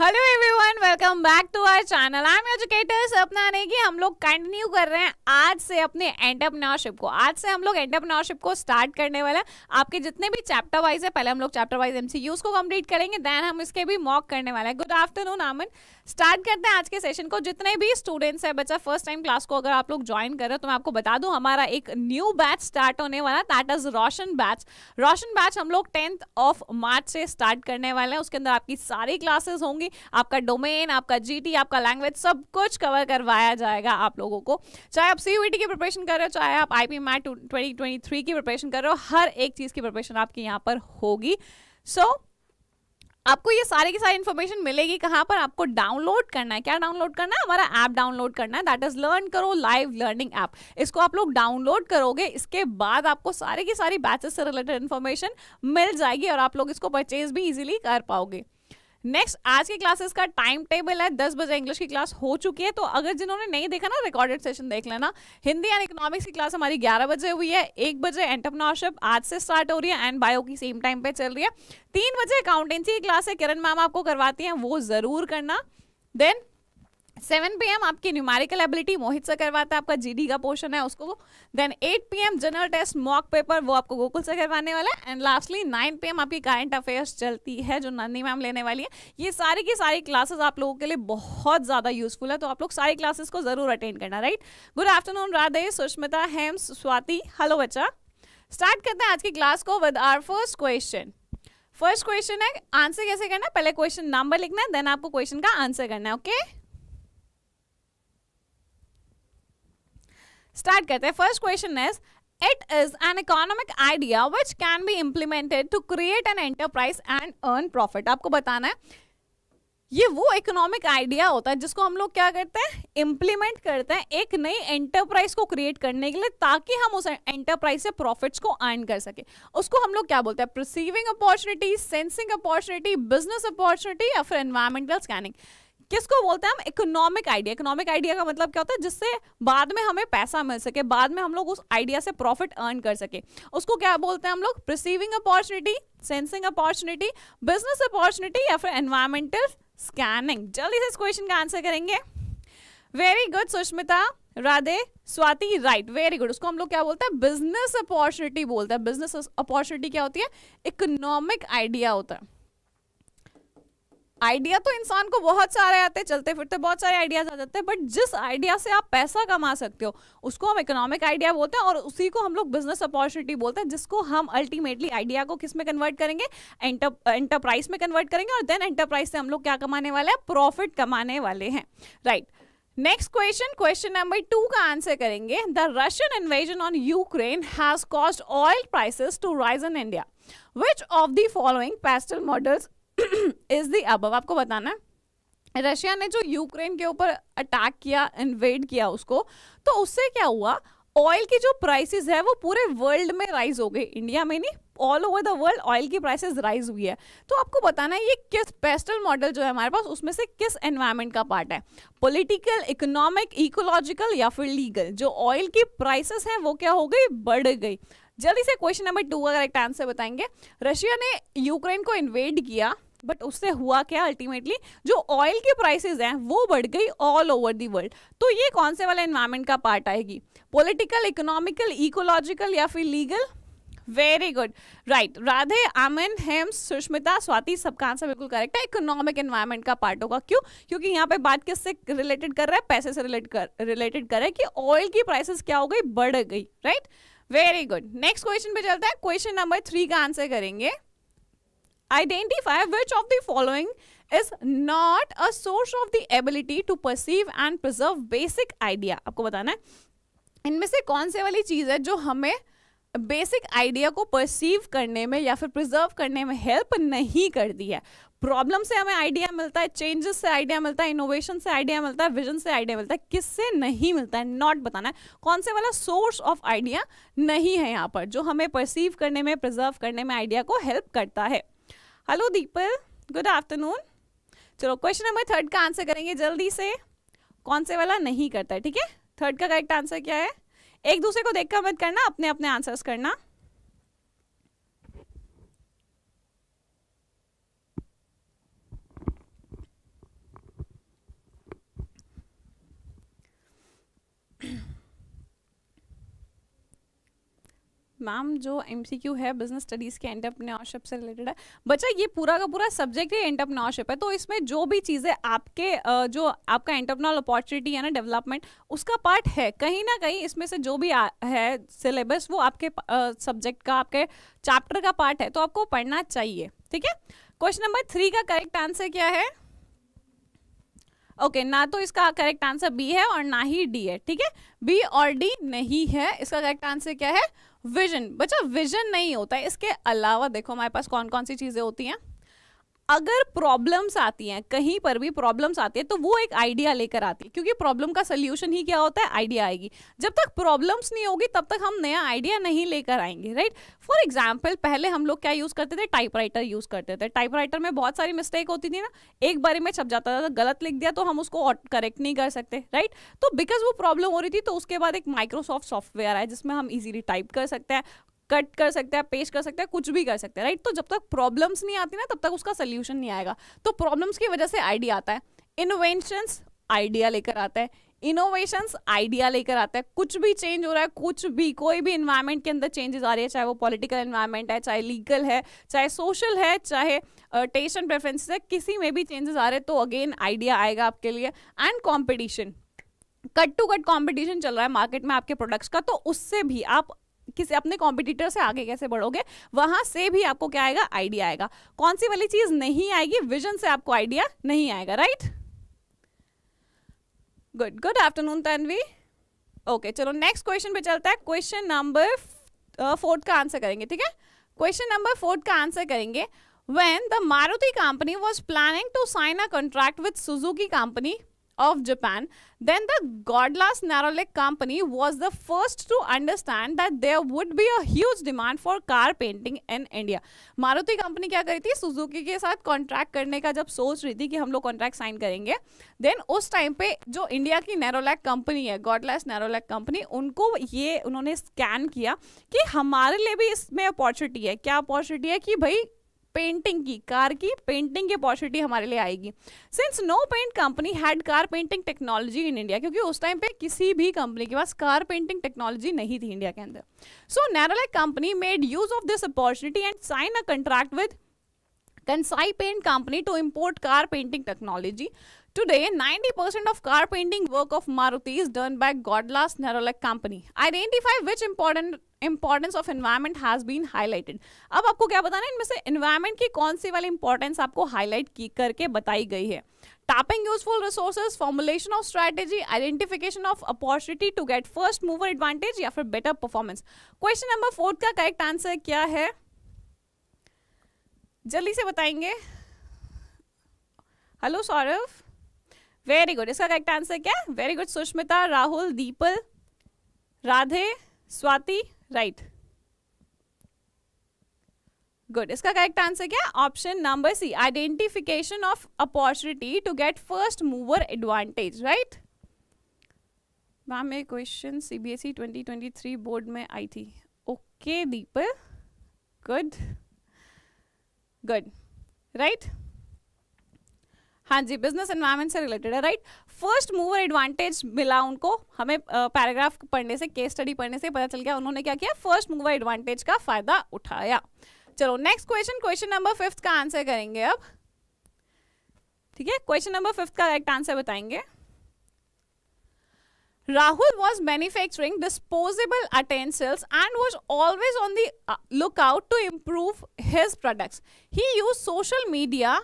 Hello everyone welcome back to our channel I am educators अपना नहीं कि हम लोग कंटिन्यू कर रहे हैं आज से अपने एंटरप्रनरशिप को आज से हम लोग एंटरप्रनरशिप को स्टार्ट करने वाले हैं आपके जितने भी चैप्टर वाइज है पहले हम लोग चैप्टर वाइज एम को कंप्लीट करेंगे देन हम इसके भी मॉक करने वाले हैं गुड आफ्टरनून आमन स्टार्ट करते हैं आज के सेशन को जितने भी स्टूडेंट्स हैं बच्चा फर्स्ट टाइम क्लास को अगर आप लोग ज्वाइन कर रहे हो तो मैं आपको बता दूँ हमारा एक न्यू बैच स्टार्ट होने वाला that is Roshan batch Roshan batch हम लोग टेंथ ऑफ मार्च से स्टार्ट करने वाले हैं उसके अंदर आपकी सारी क्लासेस होंगी होगी आपका डोमेन आपका जीटी आपका लैंग्वेज सब कुछ कवर करवाया जाएगा आप लोगों को चाहे आप सी e की प्रिपरेशन कर रहे हो चाहे आप आई पी मैट ट्वेंटी की प्रिपरेशन कर रहे हो हर एक चीज़ की प्रिपरेशन आपकी यहाँ पर होगी सो so, आपको ये सारे की सारी इन्फॉर्मेशन मिलेगी कहाँ पर आपको डाउनलोड करना है क्या डाउनलोड करना है हमारा ऐप डाउनलोड करना है दैट इज लर्न करो लाइव लर्निंग ऐप इसको आप लोग डाउनलोड करोगे इसके बाद आपको सारे की सारी बैचेस से रिलेटेड इन्फॉर्मेशन मिल जाएगी और आप लोग इसको परचेज भी इजीली कर पाओगे नेक्स्ट आज की क्लासेस का टाइम टेबल है दस बजे इंग्लिश की क्लास हो चुकी है तो अगर जिन्होंने नहीं देखा ना रिकॉर्डेड सेशन देख लेना हिंदी एंड इकोनॉमिक्स की क्लास हमारी ग्यारह बजे हुई है एक बजे एंटरप्रनरशिप आज से स्टार्ट हो रही है एंड बायो की सेम टाइम पे चल रही है तीन बजे अकाउंटेंसी की क्लास है किरण मैम आपको करवाती हैं वो ज़रूर करना देन सेवन पी आपकी न्यूमेरिकल एबिलिटी मोहित से करवाता है आपका जीडी का पोर्शन है उसको then eight P general test mock paper वो आपको गोकुल से करवाने वाला है एंड लास्टली नाइन पी आपकी करंट अफेयर्स चलती है जो नंदी मैम लेने वाली है ये सारी की सारी क्लासेस आप लोगों के लिए बहुत ज़्यादा यूजफुल है तो आप लोग सारी क्लासेस को ज़रूर अटेंड करना right good afternoon Radhe Sushmita Hems Swati hello बच्चा स्टार्ट करते हैं आज की क्लास को with our first question first question है आंसर कैसे करना है पहले क्वेश्चन नंबर लिखना है देन आपको क्वेश्चन का आंसर करना है ओके okay? स्टार्ट करते हैं first question is it is an economic idea which can be implemented to create an enterprise and earn profit आपको बताना है ये वो इकोनॉमिक आइडिया होता है जिसको हम लोग क्या करते हैं इंप्लीमेंट करते हैं एक नई एंटरप्राइज को क्रिएट करने के लिए ताकि हम उस एंटरप्राइज से प्रॉफिट्स को अर्न कर सके उसको हम लोग क्या बोलते हैं perceiving opportunity sensing opportunity business opportunity या फिर एनवायरमेंटल स्कैनिंग किसको बोलते हैं हम इकोनॉमिक आइडिया इकोनॉमिक आइडिया का मतलब क्या होता है जिससे बाद में हमें पैसा मिल सके बाद में हम लोग उस आइडिया से प्रॉफिट अर्न कर सके उसको क्या बोलते हैं हम लोग perceiving opportunity sensing opportunity business opportunity या फिर एनवायरमेंटल स्कैनिंग जल्दी से इस क्वेश्चन का आंसर करेंगे very good Sushmita Radhe Swati right very good उसको हम लोग क्या बोलते हैं बिजनेस अपॉर्चुनिटी बोलते हैं बिजनेस अपॉर्चुनिटी क्या होती है इकोनॉमिक आइडिया होता है आइडिया तो इंसान को बहुत सारे आते हैं चलते फिरते बहुत सारे आइडियाज आ जाते हैं बट जिस आइडिया से आप पैसा कमा सकते हो उसको हम इकोनॉमिक आइडिया बोलते हैं और उसी को हम लोग बिजनेस अपॉर्चुनिटी बोलते हैं जिसको हम अल्टीमेटली आइडिया को किस में कन्वर्ट करेंगे एंटरप्राइज में कन्वर्ट करेंगे और देन एंटरप्राइज से हम लोग क्या कमाने वाले हैं प्रॉफिट कमाने वाले हैं right right. Next question question number two का आंसर करेंगे the Russian invasion on Ukraine has caused oil prices to rise in India which of the following PESTLE models is the अब आपको बताना है रशिया ने जो यूक्रेन के ऊपर अटैक किया इन्वेड किया उसको तो उससे क्या हुआ ऑयल की जो प्राइसेस है वो पूरे वर्ल्ड में राइज हो गई इंडिया में नहीं all over the world oil की प्राइसेस राइज हुई है तो आपको बताना है ये किस पेस्टल मॉडल जो है हमारे पास उसमें से किस एनवायरमेंट का पार्ट है पॉलिटिकल इकोनॉमिक इकोलॉजिकल या फिर लीगल जो ऑयल की प्राइसेस हैं वो क्या हो गई बढ़ गई जल्दी से क्वेश्चन नंबर टू का करेक्ट आंसर बताएंगे रशिया ने यूक्रेन को इन्वेड किया बट उससे हुआ क्या अल्टीमेटली जो ऑयल के प्राइसेस हैं वो बढ़ गई ऑल ओवर दी वर्ल्ड तो ये कौन से वाला इन्वायरमेंट का पार्ट आएगी पॉलिटिकल इकोनॉमिकल इकोलॉजिकल या फिर legal very good right Radhe Aman Hem Sushmita Swati सबका आंसर बिल्कुल करेक्ट है इकोनॉमिक एनवायरमेंट का पार्ट होगा क्यों क्योंकि यहाँ पे बात किससे रिलेटेड कर रहा है पैसे से रिलेट कर रिलेटेड कर रहा है कि ऑयल की प्राइसेस क्या हो गई बढ़ गई right very good next question पे चलता है क्वेश्चन नंबर थ्री का आंसर करेंगे Identify which of the following is not a source of the ability to perceive and preserve basic idea. आपको बताना है इनमें से कौन से वाली चीज़ है जो हमें बेसिक आइडिया को परसीव करने में या फिर प्रिजर्व करने में हेल्प नहीं करती है प्रॉब्लम से हमें आइडिया मिलता है चेंजेस से आइडिया मिलता है इनोवेशन से आइडिया मिलता है विजन से आइडिया मिलता है किससे नहीं मिलता है नॉट बताना है कौन से वाला सोर्स ऑफ आइडिया नहीं है यहाँ पर जो हमें परसीव करने में प्रिजर्व करने में आइडिया को हेल्प करता है हेलो दीपल गुड आफ्टरनून चलो क्वेश्चन नंबर थर्ड का आंसर करेंगे जल्दी से कौन से वाला नहीं करता है ठीक है थर्ड का करेक्ट आंसर क्या है एक दूसरे को देखकर मत करना अपने अपने आंसर्स करना मैम जो एमसीक्यू है बिजनेस स्टडीज़ के एंटरप्रेन्योरशिप से रिलेटेड है बच्चा ये पूरा का पूरा सब्जेक्ट ही एंटरप्रेन्योरशिप है तो इसमें जो भी चीज़ें आपके जो आपका एंटरप्रनल अपॉर्चुनिटी है ना डेवलपमेंट उसका पार्ट है कहीं ना कहीं इसमें से जो भी है सिलेबस वो आपके सब्जेक्ट का आपके चैप्टर का पार्ट है तो आपको पढ़ना चाहिए ठीक है क्वेश्चन नंबर थ्री का करेक्ट आंसर क्या है ओके okay, ना तो इसका करेक्ट आंसर बी है और ना ही डी है ठीक है बी और डी नहीं है इसका करेक्ट आंसर क्या है विजन बच्चा विजन नहीं होता है इसके अलावा देखो हमारे पास कौन कौन सी चीजें होती हैं अगर प्रॉब्लम्स आती हैं कहीं पर भी प्रॉब्लम्स आती है तो वो एक आइडिया लेकर आती है क्योंकि प्रॉब्लम का सोल्यूशन ही क्या होता है आइडिया आएगी जब तक प्रॉब्लम्स नहीं होगी तब तक हम नया आइडिया नहीं लेकर आएंगे राइट फॉर एग्जाम्पल पहले हम लोग क्या यूज़ करते थे टाइपराइटर यूज़ करते थे टाइपराइटर में बहुत सारी मिस्टेक होती थी ना एक बारे में छप जाता था गलत लिख दिया तो हम उसको करेक्ट नहीं कर सकते राइट तो बिकॉज वो प्रॉब्लम हो रही थी तो उसके बाद एक माइक्रोसॉफ्ट सॉफ्टवेयर आया जिसमें हम ईजिली टाइप कर सकते हैं कट कर सकते हैं पेश कर सकते हैं कुछ भी कर सकते हैं राइट तो जब तक प्रॉब्लम्स नहीं आती ना तब तक उसका सोल्यूशन नहीं आएगा तो प्रॉब्लम्स की वजह से आइडिया आता है इनोवेंशन आइडिया लेकर आता है इनोवेशंस आइडिया लेकर आता है कुछ भी चेंज हो रहा है कुछ भी कोई भी इन्वायरमेंट के अंदर चेंजेस आ रही है चाहे वो पॉलिटिकल इन्वायरमेंट है चाहे लीगल है चाहे सोशल है चाहे टेस्ट एंड प्रेफरेंसेस है किसी में भी चेंजेस आ रहे हैं तो अगेन आइडिया आएगा आपके लिए and competition cut to cut competition चल रहा है मार्केट में आपके प्रोडक्ट्स का तो उससे भी आप किसी अपने कॉम्पिटिटर से आगे कैसे बढ़ोगे वहां से भी आपको क्या आएगा आइडिया आएगा कौन सी वाली चीज नहीं आएगी विजन से आपको आइडिया नहीं आएगा right good good afternoon Tanvi okay चलो नेक्स्ट क्वेश्चन पे चलता है क्वेश्चन नंबर फोर्थ का आंसर करेंगे ठीक है क्वेश्चन नंबर फोर्थ का आंसर करेंगे when the Maruti company was planning to sign a contract with Suzuki company of Japan, then the Godlass Narolec company was the first to understand that there would be a huge demand for car painting in India. Maruti company क्या करी थी Suzuki के साथ contract करने का जब सोच रही थी कि हम लोग कॉन्ट्रैक्ट साइन करेंगे देन उस टाइम पे जो इंडिया की नैरोलैक कंपनी है गॉडलेस नैरोलैक कंपनी उनको ये उन्होंने स्कैन किया कि हमारे लिए भी इसमें अपॉर्चुनिटी है क्या अपॉर्चुनिटी है कि भाई पेंटिंग की कार की पेंटिंग की अपॉर्चुनिटी हमारे लिए आएगी since no paint company had car painting technology in India क्योंकि उस टाइम पे किसी भी कंपनी के पास कार पेंटिंग टेक्नोलॉजी नहीं थी इंडिया के अंदर so Nerolac company made use of this opportunity and sign a contract with Kansai paint company to import car painting technology today Today, percent of car painting work of Maruti is done by Godlass Nerolac company identify which important importance of environment has been highlighted अब आपको क्या बताना इनमें से environment की कौन सी वाली importance आपको हाईलाइट की करके बताई गई है tapping useful resources formulation of strategy identification of opportunity to get first mover advantage या फिर better performance question number fourth का करेक्ट आंसर क्या है जल्दी से बताएंगे हेलो सौरभ वेरी गुड इसका करेक्ट आंसर क्या very good Sushmita Rahul Deepal Radhe Swati right good इसका करेक्ट आंसर क्या option number C identification of opportunity to get first mover advantage right ma'am ये क्वेश्चन सीबीएसई 2023 बोर्ड में आई थी okay Deep good good right हाँ जी बिजनेस एनवायरमेंट से रिलेटेड है राइट फर्स्ट मूवर एडवांटेज मिला उनको हमें पैराग्राफ पढ़ने से केस स्टडी पढ़ने से पता चल गया उन्होंने क्या किया फर्स्ट मूवर एडवांटेज का फायदा उठाया चलो next question question number fifth का आंसर करेंगे अब ठीक है क्वेश्चन नंबर फिफ्थ का करेक्ट आंसर बताएंगे Rahul was manufacturing disposable utensils and was always on the lookout to improve his products he use social media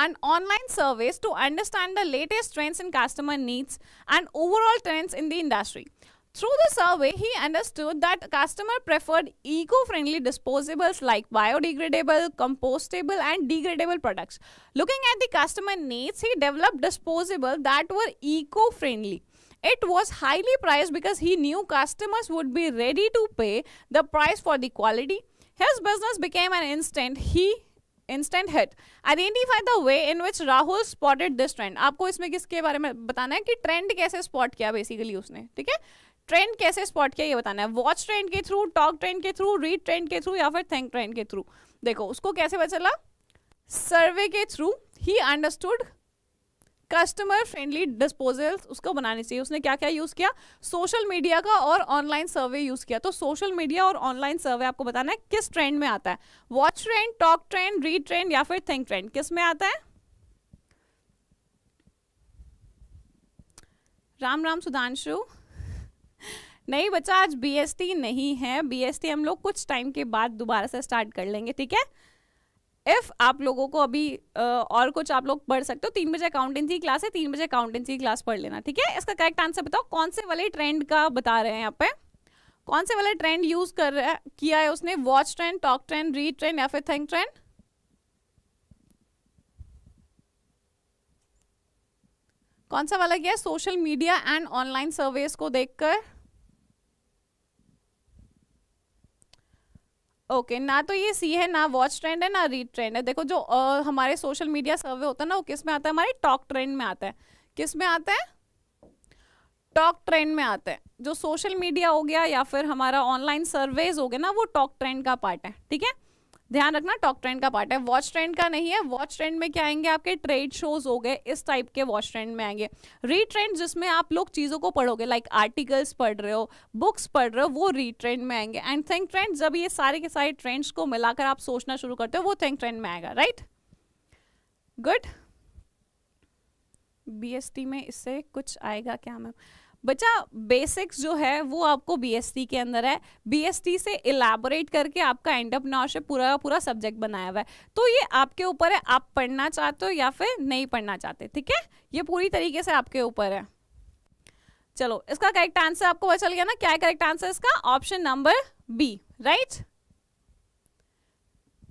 and online surveys to understand the latest trends in customer needs and overall trends in the industry. Through the survey, he understood that customer preferred eco-friendly disposables like biodegradable, compostable and degradable products. Looking at the customer needs, he developed disposables that were eco-friendly. It was highly priced because he knew customers would be ready to pay the price for the quality. His business became an instant. He instant hit identify the way in which Rahul spotted this trend आपको इसमें किसके बारे में बताना है कि trend कैसे spot किया बेसिकली उसने ठीक है ट्रेंड कैसे स्पॉट किया ये बताना है वॉच ट्रेंड के थ्रू टॉक ट्रेंड के थ्रू रीड ट्रेंड के थ्रू या फिर थिंक ट्रेंड के थ्रू देखो उसको कैसे पता चला सर्वे के थ्रू ही अंडरस्टूड कस्टमर फ्रेंडली डिस्पोजल उसको बनाने चाहिए उसने क्या क्या यूज़ किया सोशल मीडिया का और ऑनलाइन सर्वे यूज़ किया तो सोशल मीडिया और ऑनलाइन सर्वे आपको बताना है किस ट्रेंड में आता है watch trend talk trend read trend या फिर थिंक ट्रेंड किस में आता है राम राम सुधांशु नहीं बच्चा आज बीएसटी नहीं है बीएसटी हम लोग कुछ टाइम के बाद दोबारा से स्टार्ट कर लेंगे ठीक है इफ आप लोगों को अभी और कुछ आप लोग पढ़ सकते हो तीन बजे अकाउंटेंसी क्लास है तीन बजे अकाउंटेंसी क्लास पढ़ लेना ठीक है इसका करेक्ट आंसर बताओ कौन से वाले ट्रेंड का बता रहे हैं यहाँ पे कौन से वाला ट्रेंड यूज कर रहा किया है उसने watch trend talk trend read trend या फिर थिंक ट्रेंड कौन सा वाला किया social media and online surveys को देखकर ओके okay, ना तो ये सी है ना वॉच ट्रेंड है ना रीड ट्रेंड है देखो जो आ, हमारे सोशल मीडिया सर्वे होता है ना वो किस में आता है हमारे टॉक ट्रेंड में आता है किस में आता है टॉक ट्रेंड में आता है जो सोशल मीडिया हो गया या फिर हमारा ऑनलाइन सर्वेज हो गया ना वो टॉक ट्रेंड का पार्ट है ठीक है ध्यान रखना टॉक ट्रेंड का पार्ट है वॉच ट्रेंड का नहीं है वॉच ट्रेंड में क्या आएंगे आपके ट्रेड शोज हो गए इस टाइप के वॉच ट्रेंड में आएंगे रीट्रेंड जिसमें आप लोग चीज़ों को पढ़ोगे लाइक आर्टिकल्स पढ़ रहे हो बुक्स पढ़ रहे हो वो री ट्रेंड में आएंगे एंड थिंक ट्रेंड जब ये सारे के सारे ट्रेंड्स को मिलाकर आप सोचना शुरू करते हो वो थिंक ट्रेंड में आएगा राइट गुड बी में इससे कुछ आएगा क्या मैम बच्चा बेसिक्स जो है वो आपको बीएसटी के अंदर है बीएसटी से इलाबोरेट करके आपका एंटरप्रनोरशिप पूरा पूरा सब्जेक्ट बनाया हुआ है तो ये आपके ऊपर है आप पढ़ना चाहते हो या फिर नहीं पढ़ना चाहते ठीक है ये पूरी तरीके से आपके ऊपर है चलो इसका करेक्ट आंसर आपको पता चल गया ना क्या करेक्ट आंसर इसका option number B right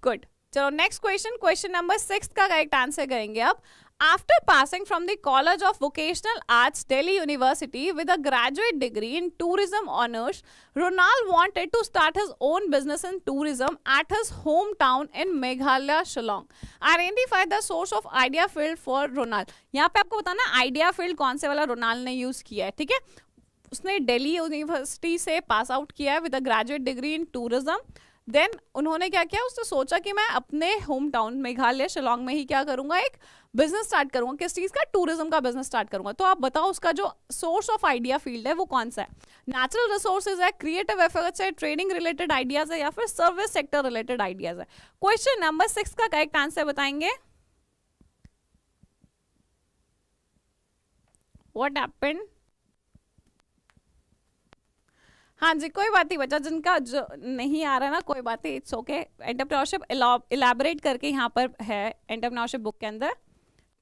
good चलो next question question number six का करेक्ट आंसर करेंगे आप After passing from the College of Vocational Arts, Delhi University, with a graduate degree in tourism honors, ronald wanted to start his own business in tourism at his hometown in Meghalaya, Shillong. Identify the source of idea field for ronald यहाँ पे आपको बताना idea field कौन से वाला ronald ने use किया है ठीक है उसने delhi university से pass out किया है with a graduate degree in tourism then उन्होंने क्या किया उसने सोचा कि मैं अपने होम टाउन मेघालय शिलोंग में ही क्या करूंगा एक बिजनेस स्टार्ट करूंगा किस चीज़ का टूरिज्म का बिजनेस स्टार्ट करूंगा तो आप बताओ उसका जो सोर्स ऑफ आइडिया फील्ड है वो कौन सा है नेचुरल रिसोर्सेज है क्रिएटिव एफर्ट्स है ट्रेनिंग रिलेटेड आइडियाज है या फिर सर्विस सेक्टर रिलेटेड आइडियाज है क्वेश्चन नंबर सिक्स का करेक्ट आंसर बताएंगे वॉट एपन हाँ जी कोई बात नहीं बच्चा जिनका जो नहीं आ रहा ना कोई बात नहीं इट्स ओके एंटरप्रेन्योरशिप इलाबरेट करके यहाँ पर है एंटरप्रेन्योरशिप बुक के अंदर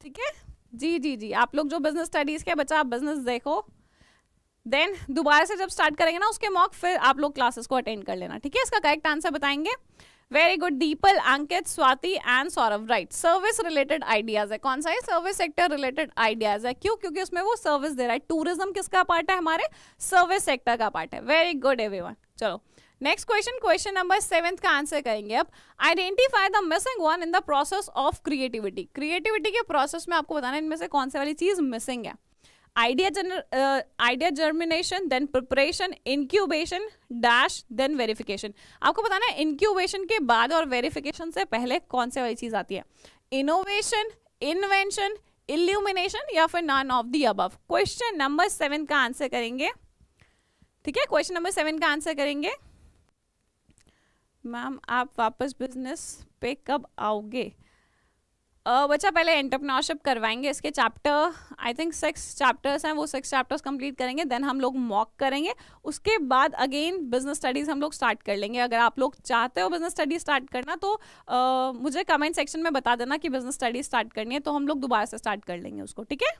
ठीक है जी जी जी आप लोग जो बिजनेस स्टडीज के बच्चा आप बिजनेस देखो देन दोबारा से जब स्टार्ट करेंगे ना उसके मॉक फिर आप लोग क्लासेस को अटेंड कर लेना ठीक है इसका करेक्ट आंसर बताएंगे very good Deepal Ankit Swati and Saurabh right service related ideas है कौन सा है सर्विस सेक्टर रिलेटेड आइडियाज है क्यों क्योंकि उसमें वो सर्विस दे रहा है टूरिज्म किसका पार्ट है हमारे सर्विस सेक्टर का पार्ट है वेरी गुड एवरी चलो next question question number seventh का आंसर करेंगे अब identify the missing one in the process of creativity creativity के प्रोसेस में आपको बताना इनमें से कौन से वाली चीज मिसिंग है idea idea germination then preparation incubation dash then verification आपको बताना है इनक्यूबेशन के बाद और वेरिफिकेशन से पहले कौन से वाली चीज आती है इनोवेशन इन्वेंशन इल्यूमिनेशन या फिर none of the above question number seven का आंसर करेंगे ठीक है क्वेश्चन नंबर सेवन का आंसर करेंगे मैम आप वापस बिजनेस पे कब आओगे बच्चा पहले एंटरप्रनरशिप करवाएंगे इसके chapter I think six chapters हैं वो सिक्स चैप्टर्स कंप्लीट करेंगे देन हम लोग मॉक करेंगे उसके बाद अगेन बिजनेस स्टडीज़ हम लोग स्टार्ट कर लेंगे अगर आप लोग चाहते हो बिजनेस स्टडीज स्टार्ट करना तो uh, मुझे कमेंट सेक्शन में बता देना कि बिजनेस स्टडीज स्टार्ट करनी है तो हम लोग दोबारा से स्टार्ट कर लेंगे उसको ठीक है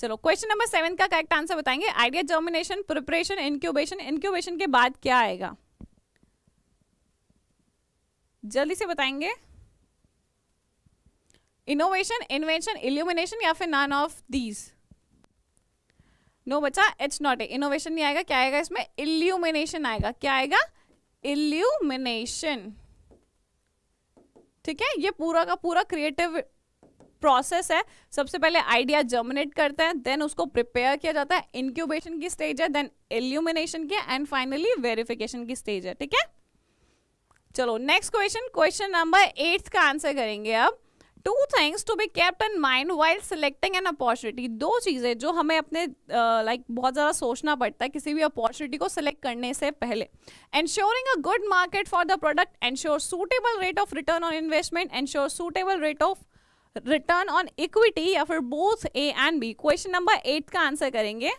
चलो क्वेश्चन नंबर सेवन का करेक्ट आंसर बताएंगे idea germination preparation incubation incubation के बाद क्या आएगा जल्दी से बताएंगे इनोवेशन इन्वेंशन इल्यूमिनेशन या फिर नॉन ऑफ दीज नो बच्चा एच नॉट ए इनोवेशन नहीं आएगा क्या आएगा इसमें इल्यूमिनेशन आएगा क्या आएगा इल्यूमिनेशन ठीक है ये पूरा का पूरा क्रिएटिव प्रोसेस है सबसे पहले आइडिया जर्मिनेट करता है देन उसको प्रिपेयर किया जाता है इंक्यूबेशन की स्टेज है देन इल्यूमिनेशन की एंड फाइनली वेरिफिकेशन की स्टेज है ठीक है चलो next question question number eighth का आंसर करेंगे अब two things to be kept in mind while selecting an opportunity दो चीज़ें जो हमें अपने लाइक uh, like, बहुत ज़्यादा सोचना पड़ता है किसी भी अपॉर्चुनिटी को सिलेक्ट करने से पहले ensuring a good market for the product ensure suitable rate of return on investment ensure suitable rate of return on equity या फिर both A and B question number eight का आंसर करेंगे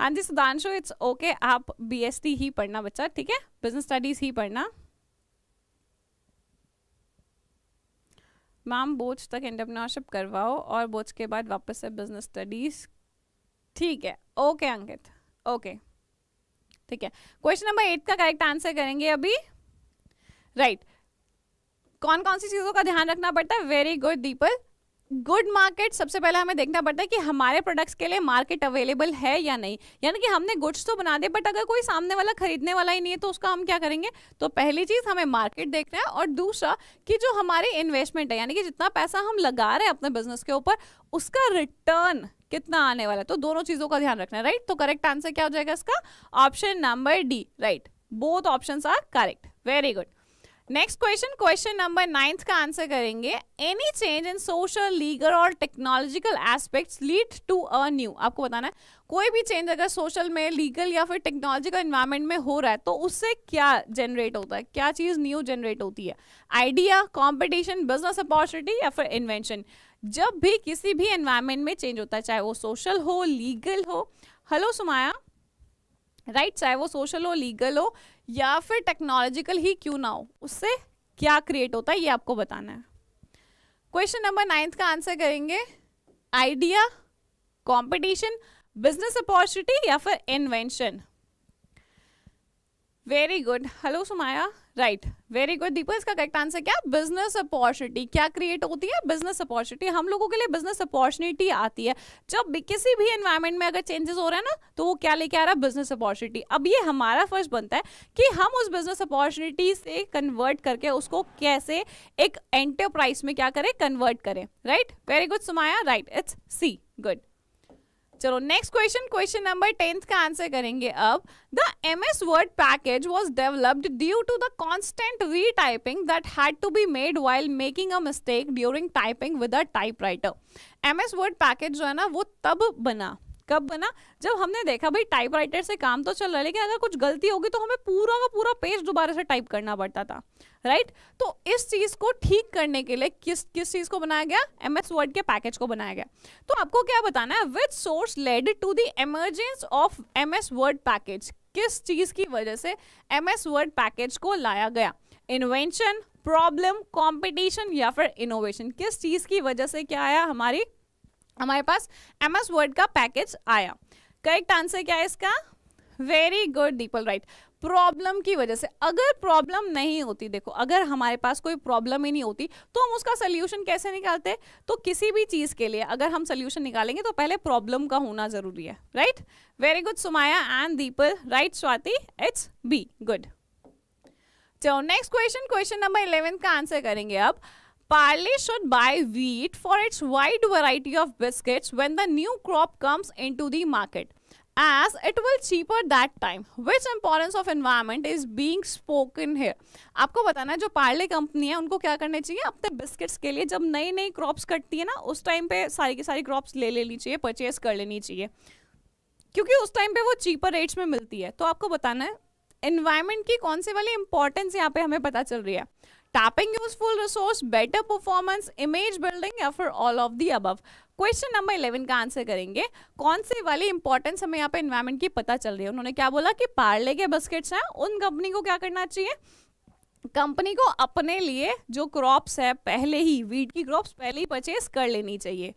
हाँ जी सुधांशु इट्स ओके आप BST ही पढ़ना बच्चा ठीक है बिजनेस स्टडीज ही पढ़ना मैम बोझ तक एंटरप्रनरशिप करवाओ और बोझ के बाद वापस से बिजनेस स्टडीज ठीक है ओके अंकित ओके ठीक है क्वेश्चन नंबर एट का करेक्ट आंसर करेंगे अभी राइट right. कौन कौन सी चीज़ों का ध्यान रखना पड़ता है very good Deepal good market सबसे पहले हमें देखना पड़ता है कि हमारे प्रोडक्ट्स के लिए मार्केट अवेलेबल है या नहीं यानी कि हमने गुड्स तो बना दे बट अगर कोई सामने वाला खरीदने वाला ही नहीं है तो उसका हम क्या करेंगे तो पहली चीज़ हमें मार्केट देखना है और दूसरा कि जो हमारे इन्वेस्टमेंट है यानी कि जितना पैसा हम लगा रहे हैं अपने बिजनेस के ऊपर उसका रिटर्न कितना आने वाला है तो दोनों चीज़ों का ध्यान रखना है राइट तो करेक्ट आंसर क्या हो जाएगा इसका option number D right both option are correct very good next question question number ninth का आंसर करेंगे any change in social legal और technological aspects lead to a new आपको बताना है कोई भी चेंज अगर सोशल में लीगल या फिर टेक्नोलॉजिकल इन्वायरमेंट में हो रहा है तो उससे क्या जनरेट होता है क्या चीज़ न्यू जनरेट होती है आइडिया कॉम्पिटिशन बिजनेस अपॉर्चुनिटी या फिर इन्वेंशन जब भी किसी भी इन्वायरमेंट में चेंज होता है चाहे वो सोशल हो लीगल हो हेलो सुमाया राइट right, चाहे वो सोशल हो लीगल हो या फिर टेक्नोलॉजिकल ही क्यों ना हो उससे क्या क्रिएट होता है ये आपको बताना है क्वेश्चन नंबर नाइन्थ का आंसर करेंगे आइडिया कंपटीशन बिजनेस अपॉर्चुनिटी या फिर invention very good hello Sumaya right very good Deepo इसका करेक्ट आंसर क्या बिजनेस अपॉर्चुनिटी क्या क्रिएट होती है बिजनेस अपॉर्चुनिटी हम लोगों के लिए बिजनेस अपॉर्चुनिटी आती है जब भी किसी भी एनवायरमेंट में अगर चेंजेस हो रहे हैं ना तो वो क्या लेके आ रहा है बिजनेस अपॉर्चुनिटी अब ये हमारा फर्ज बनता है कि हम उस बिजनेस अपॉर्चुनिटी से कन्वर्ट करके उसको कैसे एक एंटरप्राइज में क्या करें कन्वर्ट करें right very good Sumaya right it's C good चलो next question question number tenth का आंसर करेंगे अब the M S word package was developed due to the constant retyping that had to be made while making a mistake during typing with a typewriter M S word package जो है ना वो तब बना कब बना जब हमने देखा भाई टाइपराइटर से काम तो चल रहा है लेकिन अगर कुछ गलती होगी तो हमें पूरा का पूरा पेज दोबारा से टाइप करना पड़ता था राइट right? तो इस चीज को ठीक करने के लिए किस किस चीज को बनाया गया एम एस वर्ड के पैकेज को बनाया गया तो आपको क्या बताना है which source led to the emergence of M S word package किस चीज की वजह से एम एस वर्ड पैकेज को लाया गया इन्वेंशन प्रॉब्लम कॉम्पिटिशन या फिर इनोवेशन किस चीज की वजह से क्या आया हमारी हमारे पास एम एस वर्ड का पैकेज आया करेक्ट आंसर क्या है इसका very good Deepal right problem की वजह से अगर प्रॉब्लम नहीं होती देखो अगर हमारे पास कोई प्रॉब्लम ही नहीं होती तो हम उसका सोल्यूशन कैसे निकालते तो किसी भी चीज़ के लिए अगर हम सोल्यूशन निकालेंगे तो पहले प्रॉब्लम का होना ज़रूरी है right very good Sumaya and Deepal right Swati it's B good चलो next question question number eleven का आंसर करेंगे अब Parle should wheat for its wide variety of of when the new crop comes into the market as it will cheaper that time which importance of environment is being spoken here आपको बताना है जो Parle company है उनको क्या करना चाहिए अपने बिस्किट्स के लिए जब नई नई क्रॉप्स कटती है ना उस टाइम पे सारी की सारी क्रॉप्स ले लेनी चाहिए परचेज कर लेनी चाहिए क्योंकि उस टाइम पे वो चीपर रेट्स में मिलती है तो आपको बताना है इन्वायरमेंट की कौन से वाली इंपॉर्टेंस यहाँ पे हमें पता चल रही है tapping useful resource better performance image building या फिर all of the above question number eleven का आंसर करेंगे कौन से वाले इंपॉर्टेंस हमें यहाँ पे इन्वायरमेंट की पता चल रही है उन्होंने क्या बोला कि पार्ले के बिस्किट्स हैं उन कंपनी को क्या करना चाहिए कंपनी को अपने लिए जो क्रॉप्स है पहले ही वीट की क्रॉप्स पहले ही परचेज कर लेनी चाहिए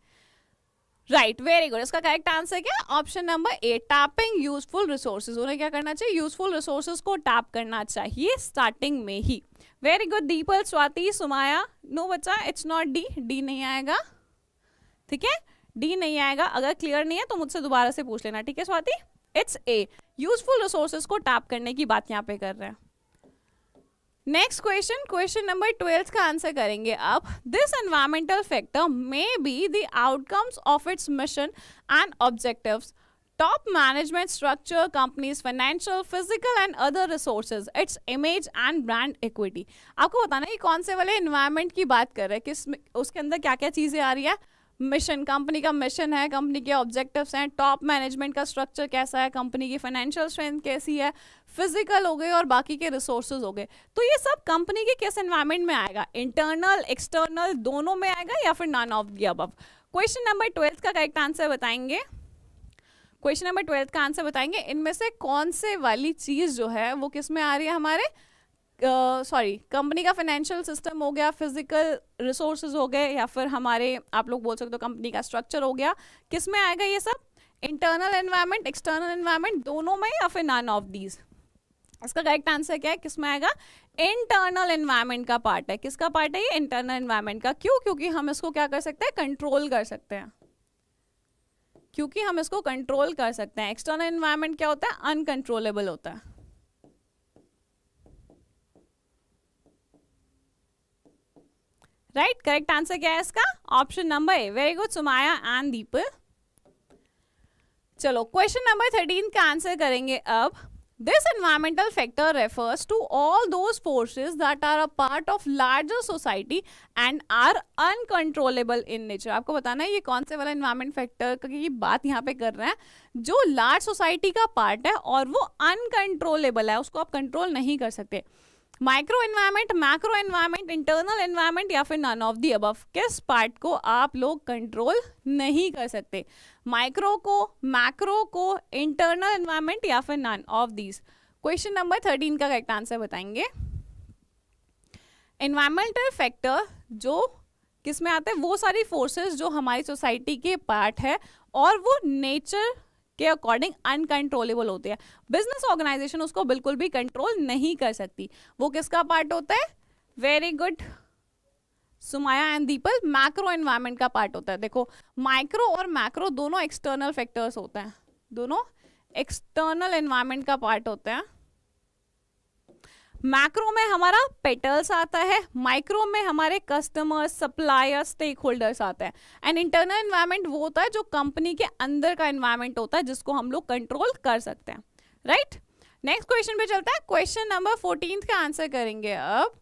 राइट वेरी गुड इसका करेक्ट आंसर क्या option number A tapping useful resources उन्हें क्या करना चाहिए यूजफुल रिसोर्सेज को टैप करना चाहिए स्टार्टिंग में ही very good Deepal Swati Sumaya no बच्चा इट्स नॉट डी डी नहीं आएगा ठीक है डी नहीं आएगा अगर क्लियर नहीं है तो मुझसे दोबारा से पूछ लेना ठीक है Swati it's A useful resources को टैप करने की बात यहाँ पे कर रहे हैं next question question number twelfth का आंसर करेंगे आप this environmental factor may be the outcomes of its mission and objectives top management structure companies financial physical and other resource its image and brand equity आपको बताना है कौन से वाले environment की बात कर रहे हैं किस उसके अंदर क्या क्या चीज़ें आ रही है मिशन कंपनी का मिशन है कंपनी के ऑब्जेक्टिव्स हैं टॉप मैनेजमेंट का स्ट्रक्चर कैसा है कंपनी की फाइनेंशियल स्ट्रेंथ कैसी है फिजिकल हो गए और बाकी के रिसोर्सेज हो गए तो ये सब कंपनी के किस एनवायरमेंट में आएगा इंटरनल एक्सटर्नल दोनों में आएगा या फिर none of the above question number twelfth का करेक्ट आंसर बताएंगे क्वेश्चन नंबर ट्वेल्थ का आंसर बताएंगे इनमें से कौन से वाली चीज़ जो है वो किस में आ रही है हमारे सॉरी uh, कंपनी का फाइनेंशियल सिस्टम हो गया फिजिकल रिसोर्स हो गए या फिर हमारे आप लोग बोल सकते हो कंपनी का स्ट्रक्चर हो गया किस में आएगा ये सब इंटरनल एनवायरमेंट एक्सटर्नल एनवायरमेंट दोनों में या फिर नन ऑफ दीज इसका करेक्ट आंसर क्या है किस में आएगा इंटरनल एनवायरमेंट का पार्ट है किसका पार्ट है ये इंटरनल एनवायरमेंट का क्यों क्योंकि हम इसको क्या कर सकते हैं कंट्रोल कर सकते हैं क्योंकि हम इसको कंट्रोल कर सकते हैं एक्सटर्नल इन्वायरमेंट क्या होता है अनकंट्रोलेबल होता है राइट करेक्ट आंसर क्या है इसका option number A very good Sumaya and Deepal चलो क्वेश्चन नंबर थर्टीन का आंसर करेंगे अब this environmental factor refers to all those forces that are a part of larger society and are uncontrollable in nature आपको बताना है ये कौन से वाला इन्वायरमेंट फैक्टर की बात यहाँ पे कर रहे हैं जो लार्ज सोसाइटी का पार्ट है और वो अनकंट्रोलेबल है उसको आप कंट्रोल नहीं कर सकते micro environment macro environment internal environment या फिर नन ऑफ दी अब किस पार्ट को आप लोग कंट्रोल नहीं कर सकते माइक्रो को मैक्रो को इंटरनल इन्वायरमेंट या फिर none of these question number thirteen का करेक्ट आंसर बताएंगे इन्वायरमेंटल फैक्टर जो किस में आते हैं वो सारी फोर्सेस जो हमारी सोसाइटी के पार्ट है और वो नेचर के अकॉर्डिंग अनकंट्रोलेबल होते हैं बिजनेस ऑर्गेनाइजेशन उसको बिल्कुल भी कंट्रोल नहीं कर सकती वो किसका पार्ट होता है very good Sumaya and Deepal macro environment का पार्ट होता है देखो माइक्रो और मैक्रो दोनों एक्सटर्नल फैक्टर्स होते हैं दोनों एक्सटर्नल एनवायरमेंट का पार्ट होते हैं मैक्रो में हमारा पेटल्स आता है माइक्रो में हमारे कस्टमर्स सप्लायर्स स्टेक होल्डर्स आते हैं एंड इंटरनल इन्वायरमेंट वो होता है जो कंपनी के अंदर का इन्वायरमेंट होता है जिसको हम लोग कंट्रोल कर सकते हैं राइट नेक्स्ट क्वेश्चन पे चलता है क्वेश्चन नंबर फोर्टीन का आंसर करेंगे अब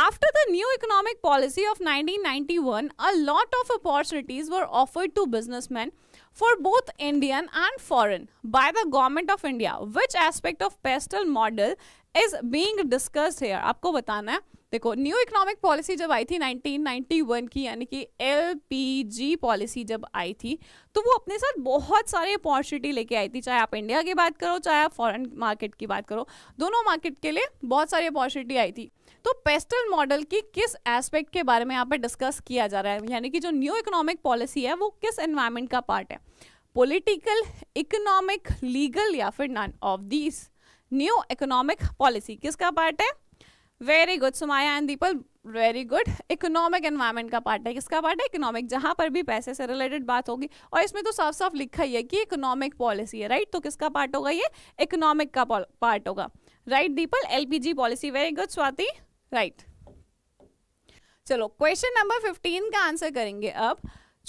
After the new economic policy of 1991, a lot of opportunities were offered to businessmen for both Indian and foreign by the government of India. Which aspect of PESTEL model is being discussed here आपको बताना है देखो new economic policy जब आई थी 1991 की यानी कि L policy जब आई थी तो वो अपने साथ बहुत सारे अपॉर्चुनिटी लेके आई थी चाहे आप इंडिया की बात करो चाहे आप फॉरेन मार्केट की बात करो दोनों मार्केट के लिए बहुत सारी अपॉर्चुनिटी आई थी तो पेस्टल मॉडल की किस एस्पेक्ट के बारे में यहाँ पर डिस्कस किया जा रहा है यानी कि जो न्यू इकोनॉमिक पॉलिसी है वो किस एनवायरमेंट का पार्ट है पोलिटिकल इकोनॉमिक लीगल या फिर none of these new economic policy किसका पार्ट है very good Sumaya and Deepal very good economic environment का पार्ट है किसका पार्ट है इकोनॉमिक जहां पर भी पैसे से रिलेटेड बात होगी और इसमें तो साफ साफ लिखा ही है कि इकोनॉमिक पॉलिसी है राइट right? तो किसका पार्ट होगा ये इकोनॉमिक का पार्ट होगा right Deepal LPG policy very good Swati right चलो क्वेश्चन नंबर फिफ्टीन का आंसर करेंगे अब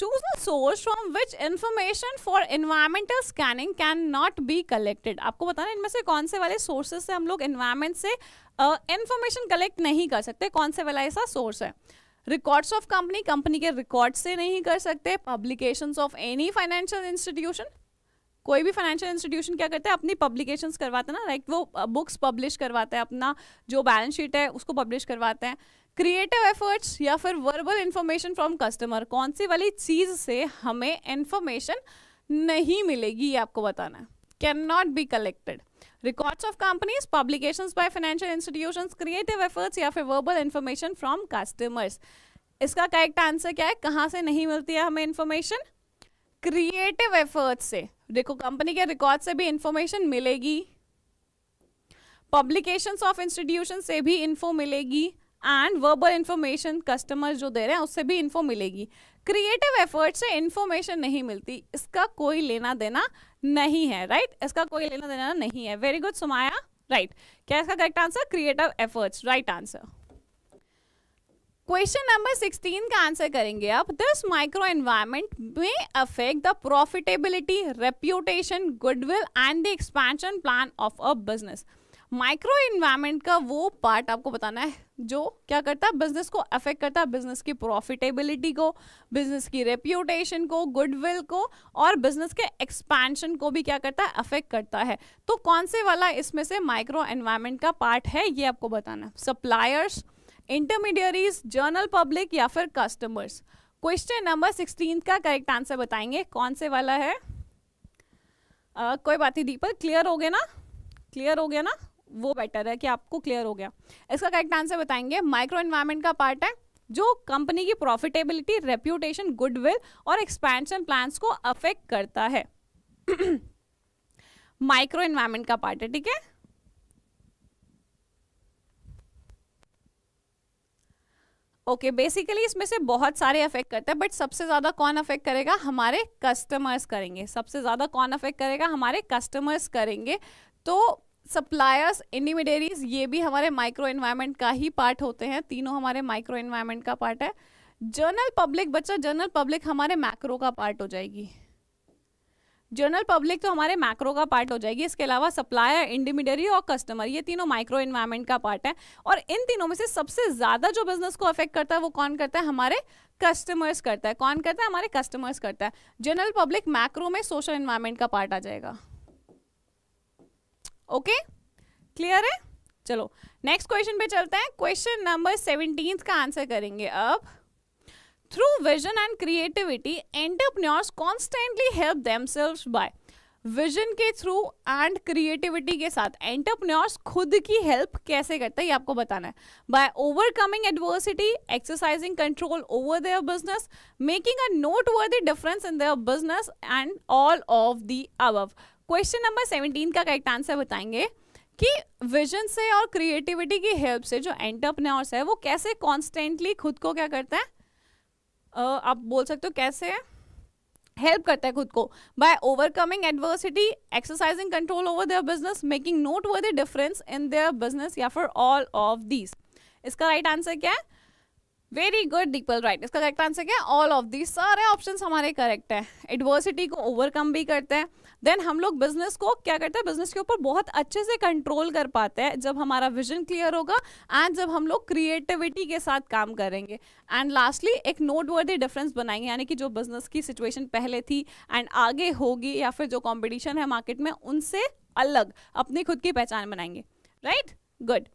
choose a source from which information for environmental scanning can not be collected आपको बताना इनमें से कौन से वाले sources से हम लोग environment से इंफॉर्मेशन uh, कलेक्ट नहीं कर सकते कौन से वाला ऐसा सोर्स है रिकॉर्ड्स ऑफ कंपनी कंपनी के रिकॉर्ड से नहीं कर सकते publications of any financial institution कोई भी फाइनेंशियल इंस्टीट्यूशन क्या करता है अपनी पब्लिकेशंस करवाते हैं ना लाइक like वो बुक्स पब्लिश करवाते हैं अपना जो बैलेंस शीट है उसको पब्लिश करवाते हैं क्रिएटिव एफर्ट्स या फिर वर्बल इंफॉर्मेशन फ्रॉम कस्टमर कौन सी वाली चीज़ से हमें इंफॉर्मेशन नहीं मिलेगी ये आपको बताना है can not be collected records of companies publication by financial institution creative efforts या फिर वर्बल इंफॉर्मेशन फ्रॉम कस्टमर्स इसका करेक्ट आंसर क्या है कहाँ से नहीं मिलती है हमें इंफॉर्मेशन क्रिएटिव एफर्ट्स से देखो कंपनी के रिकॉर्ड से भी इंफॉर्मेशन मिलेगी पब्लिकेशंस ऑफ इंस्टीट्यूशन से भी इन्फो मिलेगी एंड वर्बल इन्फॉर्मेशन कस्टमर जो दे रहे हैं उससे भी इन्फो मिलेगी क्रिएटिव एफर्ट से इन्फॉर्मेशन नहीं मिलती इसका कोई लेना देना नहीं है राइट right? इसका कोई लेना देना नहीं है वेरी गुड सुमाया राइट क्या इसका correct answer creative efforts right answer question number 16 का आंसर करेंगे आप दिस माइक्रो एनवायरमेंट में affect the profitability reputation goodwill and the expansion plan of a business micro environment का वो पार्ट आपको बताना है जो क्या करता है बिजनेस को अफेक्ट करता है बिजनेस की प्रॉफिटेबिलिटी को बिजनेस की रेप्यूटेशन को गुडविल को और बिजनेस के एक्सपेंशन को भी क्या करता है अफेक्ट करता है तो कौन से वाला इसमें से माइक्रो एनवायरमेंट का पार्ट है ये आपको बताना है सप्लायर्स इंटरमीडियरीज जर्नल पब्लिक या फिर कस्टमर्स क्वेश्चन नंबर सिक्सटीन का करेक्ट आंसर बताएंगे कौन से वाला है uh, कोई बात नहीं दीपक क्लियर हो गया ना क्लियर हो गया ना वो बेटर है कि आपको क्लियर हो गया इसका करेक्ट आंसर बताएंगे माइक्रो इन्वायरमेंट का पार्ट है जो कंपनी की प्रॉफिटेबिलिटी रेप्यूटेशन गुडविल और एक्सपेंशन प्लान्स को अफेक्ट करता है माइक्रो इन्वायरमेंट का पार्ट है ठीक है ओके okay, बेसिकली इसमें से बहुत सारे अफेक्ट करते हैं बट सबसे ज़्यादा कौन अफेक्ट करेगा हमारे कस्टमर्स करेंगे सबसे ज़्यादा कौन अफेक्ट करेगा हमारे कस्टमर्स करेंगे तो सप्लायर्स इंडिमीडेरीज ये भी हमारे माइक्रो इन्वायरमेंट का ही पार्ट होते हैं तीनों हमारे माइक्रो इन्वायरमेंट का पार्ट है जर्नल पब्लिक बच्चा जर्नल पब्लिक हमारे मैक्रो का पार्ट हो जाएगी जर्नल पब्लिक तो हमारे मैक्रो का पार्ट हो जाएगी इसके अलावा सप्लायर इंडिमिडरी और कस्टमर ये तीनों माइक्रो इन्वायरमेंट का पार्ट है और इन तीनों में से सबसे ज़्यादा जो बिजनेस को अफेक्ट करता है वो कौन करता है हमारे कस्टमर्स करता है कौन करता है हमारे कस्टमर्स करता है जनरल पब्लिक मैक्रो में सोशल इन्वायरमेंट का पार्ट आ जाएगा ओके क्लियर है चलो नेक्स्ट क्वेश्चन पे चलते हैं क्वेश्चन नंबर सेवनटीन का आंसर करेंगे अब through vision and creativity entrepreneurs constantly help themselves by vision के थ्रू एंड क्रिएटिविटी के साथ एंटरप्रन्योर्स खुद की हेल्प कैसे करते हैं ये आपको बताना है by overcoming adversity exercising control over their business making a noteworthy difference in their business and all of the above question number seventeen का करेक्ट आंसर बताएंगे कि विजन से और क्रिएटिविटी की हेल्प से जो एंटरप्रेन्योर्स है वो कैसे कॉन्स्टेंटली खुद को क्या करता है uh, आप बोल सकते हो कैसे हेल्प करता है खुद को by overcoming adversity exercising control over their business making noteworthy difference in their business या फॉर ऑल ऑफ दीज इसका राइट right आंसर क्या है वेरी गुड दीपल राइट इसका करेक्ट आंसर क्या ऑल ऑफ दी सारे ऑप्शन हमारे correct है adversity को ओवरकम भी करते हैं देन हम लोग बिजनेस को क्या करते हैं बिजनेस के ऊपर बहुत अच्छे से कंट्रोल कर पाते हैं जब हमारा विजन क्लियर होगा एंड जब हम लोग क्रिएटिविटी के साथ काम करेंगे एंड लास्टली एक नोट वर्दी डिफरेंस बनाएंगे यानी कि जो बिजनेस की सिचुएशन पहले थी एंड आगे होगी या फिर जो कॉम्पिटिशन है मार्केट में उनसे अलग अपनी खुद की पहचान बनाएंगे right right? Good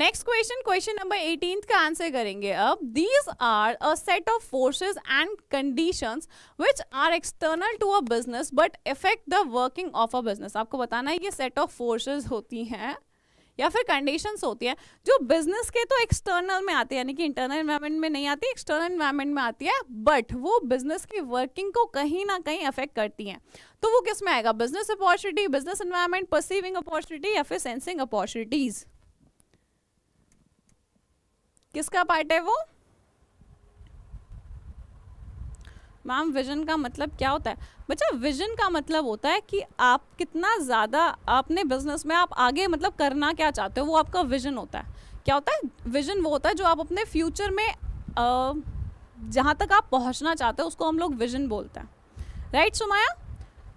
next question question number eighteen का आंसर करेंगे अब these are a set of forces and conditions which are external to a business but effect the working of a business आपको बताना है ये सेट ऑफ फोर्सेस होती हैं या फिर कंडीशंस होती हैं जो बिजनेस के तो एक्सटर्नल में आते हैं यानी कि इंटरनल इन्वायरमेंट में नहीं आती एक्सटर्नल इन्वायरमेंट में आती है बट वो बिजनेस की वर्किंग को कहीं ना कहीं अफेक्ट करती हैं तो वो किस में आएगा business opportunity business environment perceiving opportunity या फिर सेंसिंग अपॉर्चुनिटीज़ किसका पार्ट है वो मैम विजन का मतलब क्या होता है बच्चा विजन का मतलब होता है कि आप कितना ज़्यादा अपने बिजनेस में आप आगे मतलब करना क्या चाहते हो वो आपका विजन होता है क्या होता है विजन वो होता है जो आप अपने फ्यूचर में जहाँ तक आप पहुँचना चाहते हो उसको हम लोग विजन बोलते हैं राइट सुमाया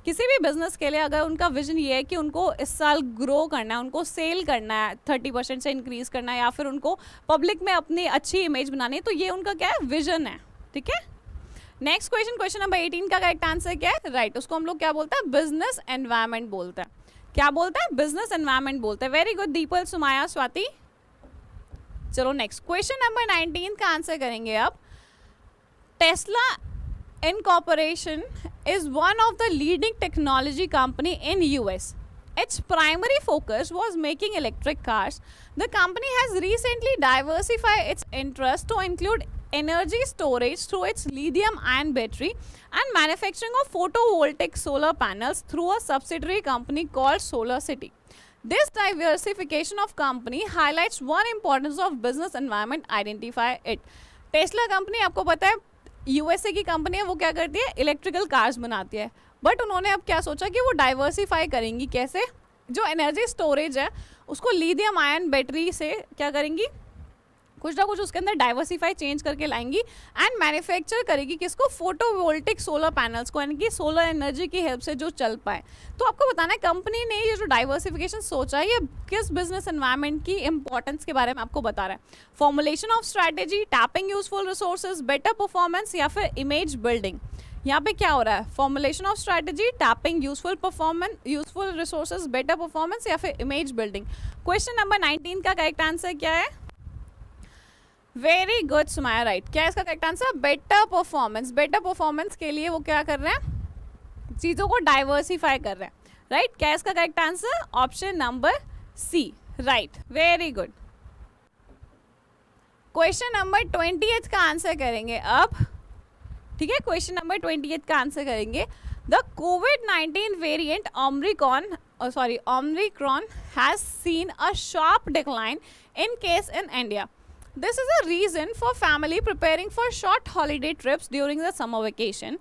किसी भी बिजनेस के लिए अगर उनका विजन ये है कि उनको इस साल ग्रो करना है उनको सेल करना है थर्टी परसेंट से इंक्रीज करना है या फिर उनको पब्लिक में अपनी अच्छी इमेज बनानी है तो ये उनका क्या है विजन है ठीक है next question question number eighteen का करेक्ट आंसर क्या है राइट right, उसको हम लोग क्या बोलते हैं बिजनेस एनवायरमेंट बोलते हैं क्या बोलते हैं बिजनेस एनवायरमेंट बोलते हैं वेरी गुड दीपल सुमाया स्वाति चलो नेक्स्ट क्वेश्चन नंबर नाइनटीन का आंसर करेंगे अब Tesla Incorporation is one of the leading technology company in US. Its primary focus was making electric cars. The company has recently diversified its interest to include energy storage through its lithium ion battery and manufacturing of photovoltaic solar panels through a subsidiary company called Solar City. This diversification of company highlights one importance of business environment identify it. Tesla company, आपको पता USA की company है वो क्या करती है electrical cars बनाती है बट उन्होंने अब क्या सोचा कि वो डाइवर्सीफाई करेंगी कैसे जो एनर्जी स्टोरेज है उसको लीदियम आयन बैटरी से क्या करेंगी कुछ ना कुछ उसके अंदर डाइवर्सिफाई चेंज करके लाएंगी एंड मैन्युफैक्चर करेगी किसको फोटोवोल्टिक सोलर पैनल्स को यानी कि सोलर एनर्जी की हेल्प से जो चल पाए तो आपको बताना है कंपनी ने ये जो डाइवर्सिफिकेशन सोचा है ये किस बिजनेस इन्वायरमेंट की इंपॉर्टेंस के बारे में आपको बता रहा है formulation of strategy tapping useful resources better performance या फिर इमेज बिल्डिंग यहाँ पे क्या हो रहा है formulation of strategy tapping useful performance useful resources better performance या फिर इमेज बिल्डिंग क्वेश्चन नंबर 19 का करेक्ट आंसर क्या है वेरी गुड सुमाया राइट क्या इसका correct answer better performance better performance के लिए वो क्या कर रहे हैं चीज़ों को डाइवर्सिफाई कर रहे हैं राइट क्या इसका correct answer option number C right very good question number twenty का आंसर करेंगे अब ठीक है क्वेश्चन नंबर ट्वेंटी का आंसर करेंगे the covid nineteen variant omicron sorry omicron has seen a sharp decline in case in India this is a reason for family preparing for short holiday trips during the summer vacation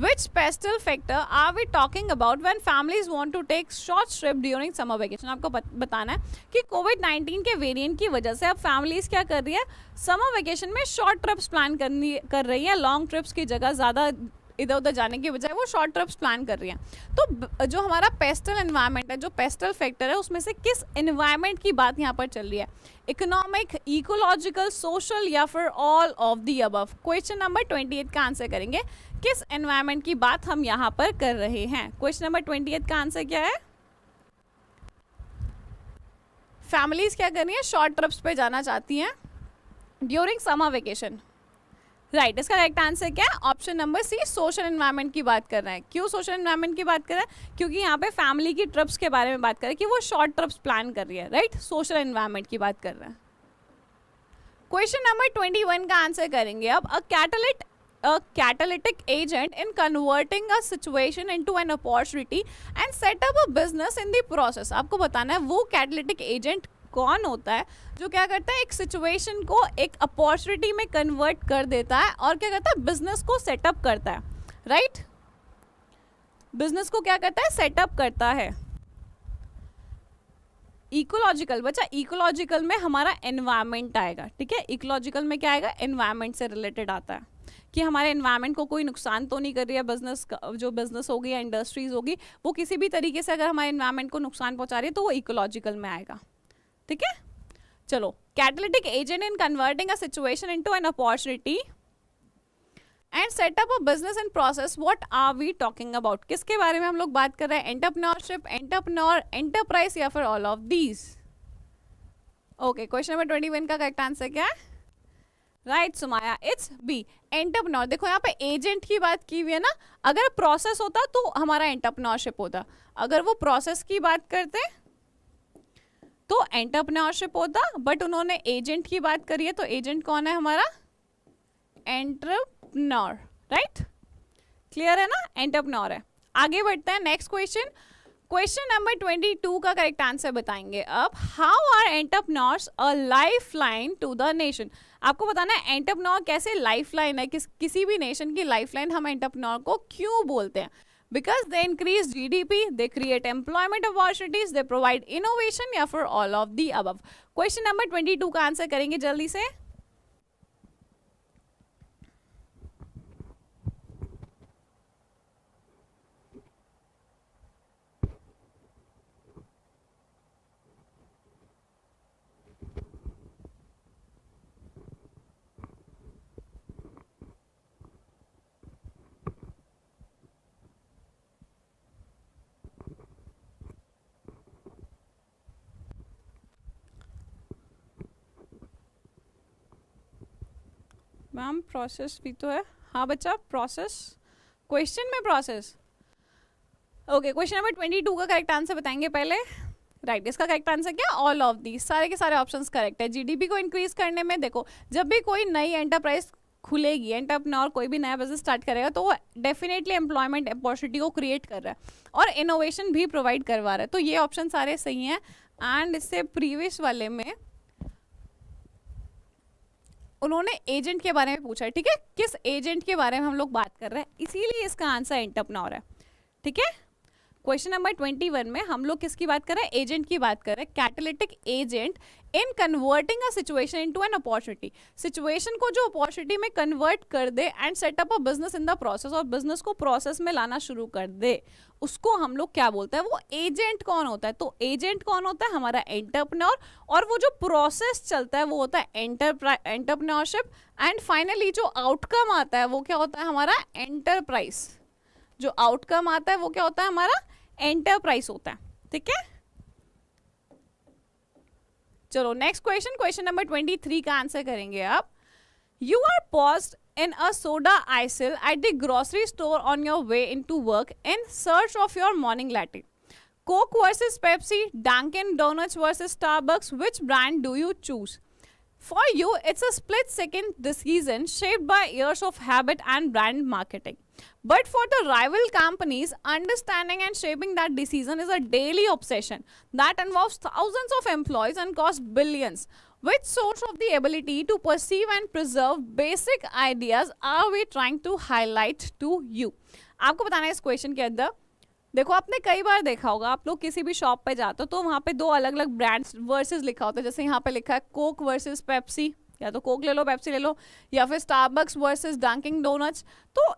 which special factor are we talking about when families want to take short trip during summer vacation आपको बताना है कि Covid nineteen के variant की वजह से अब families क्या कर रही है समर वेकेशन में शॉर्ट ट्रिप्स प्लान करनी कर रही है लॉन्ग ट्रिप्स की जगह ज़्यादा इधर उधर जाने के बजाय वो शॉर्ट ट्रिप्स प्लान कर रही हैं तो जो हमारा पेस्टल इन्वायरमेंट है जो पेस्टल फैक्टर है उसमें से किस इन्वायरमेंट की बात यहाँ पर चल रही है इकोनॉमिक इकोलॉजिकल सोशल या फिर all of the above question number twenty का आंसर करेंगे किस एनवायरमेंट की बात हम यहाँ पर कर रहे हैं क्वेश्चन नंबर ट्वेंटी का आंसर क्या है फैमिलीज क्या कर रही हैं शॉर्ट ट्रिप्स पे जाना चाहती हैं ड्यूरिंग समर वेकेशन राइट इसका करेक्ट आंसर क्या है option number C social environment की बात कर रहे हैं क्यों सोशल इन्वायरमेंट की बात कर रहे हैं क्योंकि यहाँ पे फैमिली की ट्रिप्स के बारे में बात कर रहे हैं कि वो शॉर्ट ट्रिप्स प्लान कर रही है राइट सोशल इन्वायरमेंट की बात कर रहे हैं क्वेश्चन नंबर ट्वेंटी वन का आंसर करेंगे अब a catalyst a catalytic agent in converting a situation into an opportunity and set up a business in the process आपको बताना है वो कैटलिटिक एजेंट कौन होता है जो क्या करता है एक सिचुएशन को एक अपॉर्चुनिटी में कन्वर्ट कर देता है और क्या करता है बिजनेस को सेटअप करता है राइट बिजनेस को क्या करता है सेटअप करता है इकोलॉजिकल बच्चा इकोलॉजिकल में हमारा एनवायरमेंट आएगा ठीक है इकोलॉजिकल में क्या आएगा एनवायरमेंट से रिलेटेड आता है कि हमारे एनवायरमेंट को कोई नुकसान तो नहीं कर रही है बिजनेस जो बिजनेस होगी या इंडस्ट्रीज होगी वो किसी भी तरीके से अगर हमारे एनवायरमेंट को नुकसान पहुंचा रही है तो वो इकोलॉजिकल में आएगा ठीक है चलो catalytic agent in converting a situation into an opportunity and set up a business and process what are we talking about किसके बारे में हम लोग बात कर रहे हैं एंटरप्रनरशिप एंटरप्रनोर एंटरप्राइज या फिर all of these okay question number twenty one का करेक्ट आंसर क्या है right Sumaya it's B entrepreneur देखो यहाँ पे एजेंट की बात की हुई है ना अगर प्रोसेस होता तो हमारा एंटरप्रनोरशिप होता अगर वो प्रोसेस की बात करते तो एंटरप्रनोरशिप होता बट उन्होंने एजेंट की बात करी है तो एजेंट कौन है हमारा एंटरप्रनोर राइट क्लियर है ना एंटरप्रनोर है आगे बढ़ते हैं next question question number twenty two का करेक्ट आंसर बताएंगे अब how are entrepreneur a lifeline to the nation आपको बताना है एंटरप्रनोर कैसे लाइफ लाइन है किस किसी भी नेशन की लाइफ लाइन हम एंटरप्रनोर को क्यों बोलते हैं because they increase GDP, they create employment opportunities, they provide innovation yeah, for all of the above. Question number 22 का आंसर करेंगे जल्दी से मैम प्रोसेस भी तो है हाँ बच्चा प्रोसेस क्वेश्चन में process okay question number twenty two का करेक्ट आंसर बताएंगे पहले राइट right, इसका करेक्ट आंसर क्या ऑल ऑफ दी सारे के सारे ऑप्शंस करेक्ट है जीडीपी को इंक्रीज करने में देखो जब भी कोई नई एंटरप्राइज खुलेगी और कोई भी नया बिजनेस स्टार्ट करेगा तो वो डेफिनेटली एम्प्लॉयमेंट अपॉर्चुनिटी को क्रिएट कर रहा है और इनोवेशन भी प्रोवाइड करवा रहा है तो ये ऑप्शन सारे सही हैं एंड इससे प्रीवियस वाले में उन्होंने एजेंट के बारे में पूछा है ठीक है किस एजेंट के बारे में हम लोग बात कर रहे हैं इसीलिए इसका आंसर एंटरप्रनोर है ठीक है क्वेश्चन नंबर ट्वेंटी वन में हम लोग किसकी बात कर रहे हैं एजेंट की बात कर रहे हैं catalytic agent in converting a situation into an opportunity situation को जो अपॉर्चुनिटी में कन्वर्ट कर दे and set up a business in the process और बिजनेस को प्रोसेस में लाना शुरू कर दे उसको हम लोग क्या बोलते हैं वो एजेंट कौन होता है तो एजेंट कौन होता है हमारा एंटरप्रनोर और वो जो प्रोसेस चलता है वो होता है एंटरप्रनोरशिप एंड फाइनली जो आउटकम आता है वो क्या होता है हमारा एंटरप्राइज जो आउटकम आता है वो क्या होता है हमारा एंटरप्राइज होता है ठीक है चलो next question question number three का आंसर करेंगे आप you are poised in a soda aisle at the grocery store on your way into work in search of your morning latte Coke versus Pepsi Dunkin Donuts versus Starbucks which brand do you choose for you it's a split second decision shape by years of habit and brand marketing but for the rival companies understanding and shaping that decision is a daily obsession that involve thousands of employees and cost billions Which source of the ability to perceive and preserve basic ideas are we trying to highlight to you? आपको बताना है इस question के अंदर देखो आपने कई बार देखा होगा आप लोग किसी भी शॉप पे जाते हो तो वहाँ पे दो अलग अलग ब्रांड्स वर्सेस लिखा होता है जैसे यहाँ पे लिखा है कोक वर्सेस पेप्सी या तो कोक ले लो पेप्सी ले लो या फिर स्टारबक्स वर्सेस डंकिंग डोनट्स तो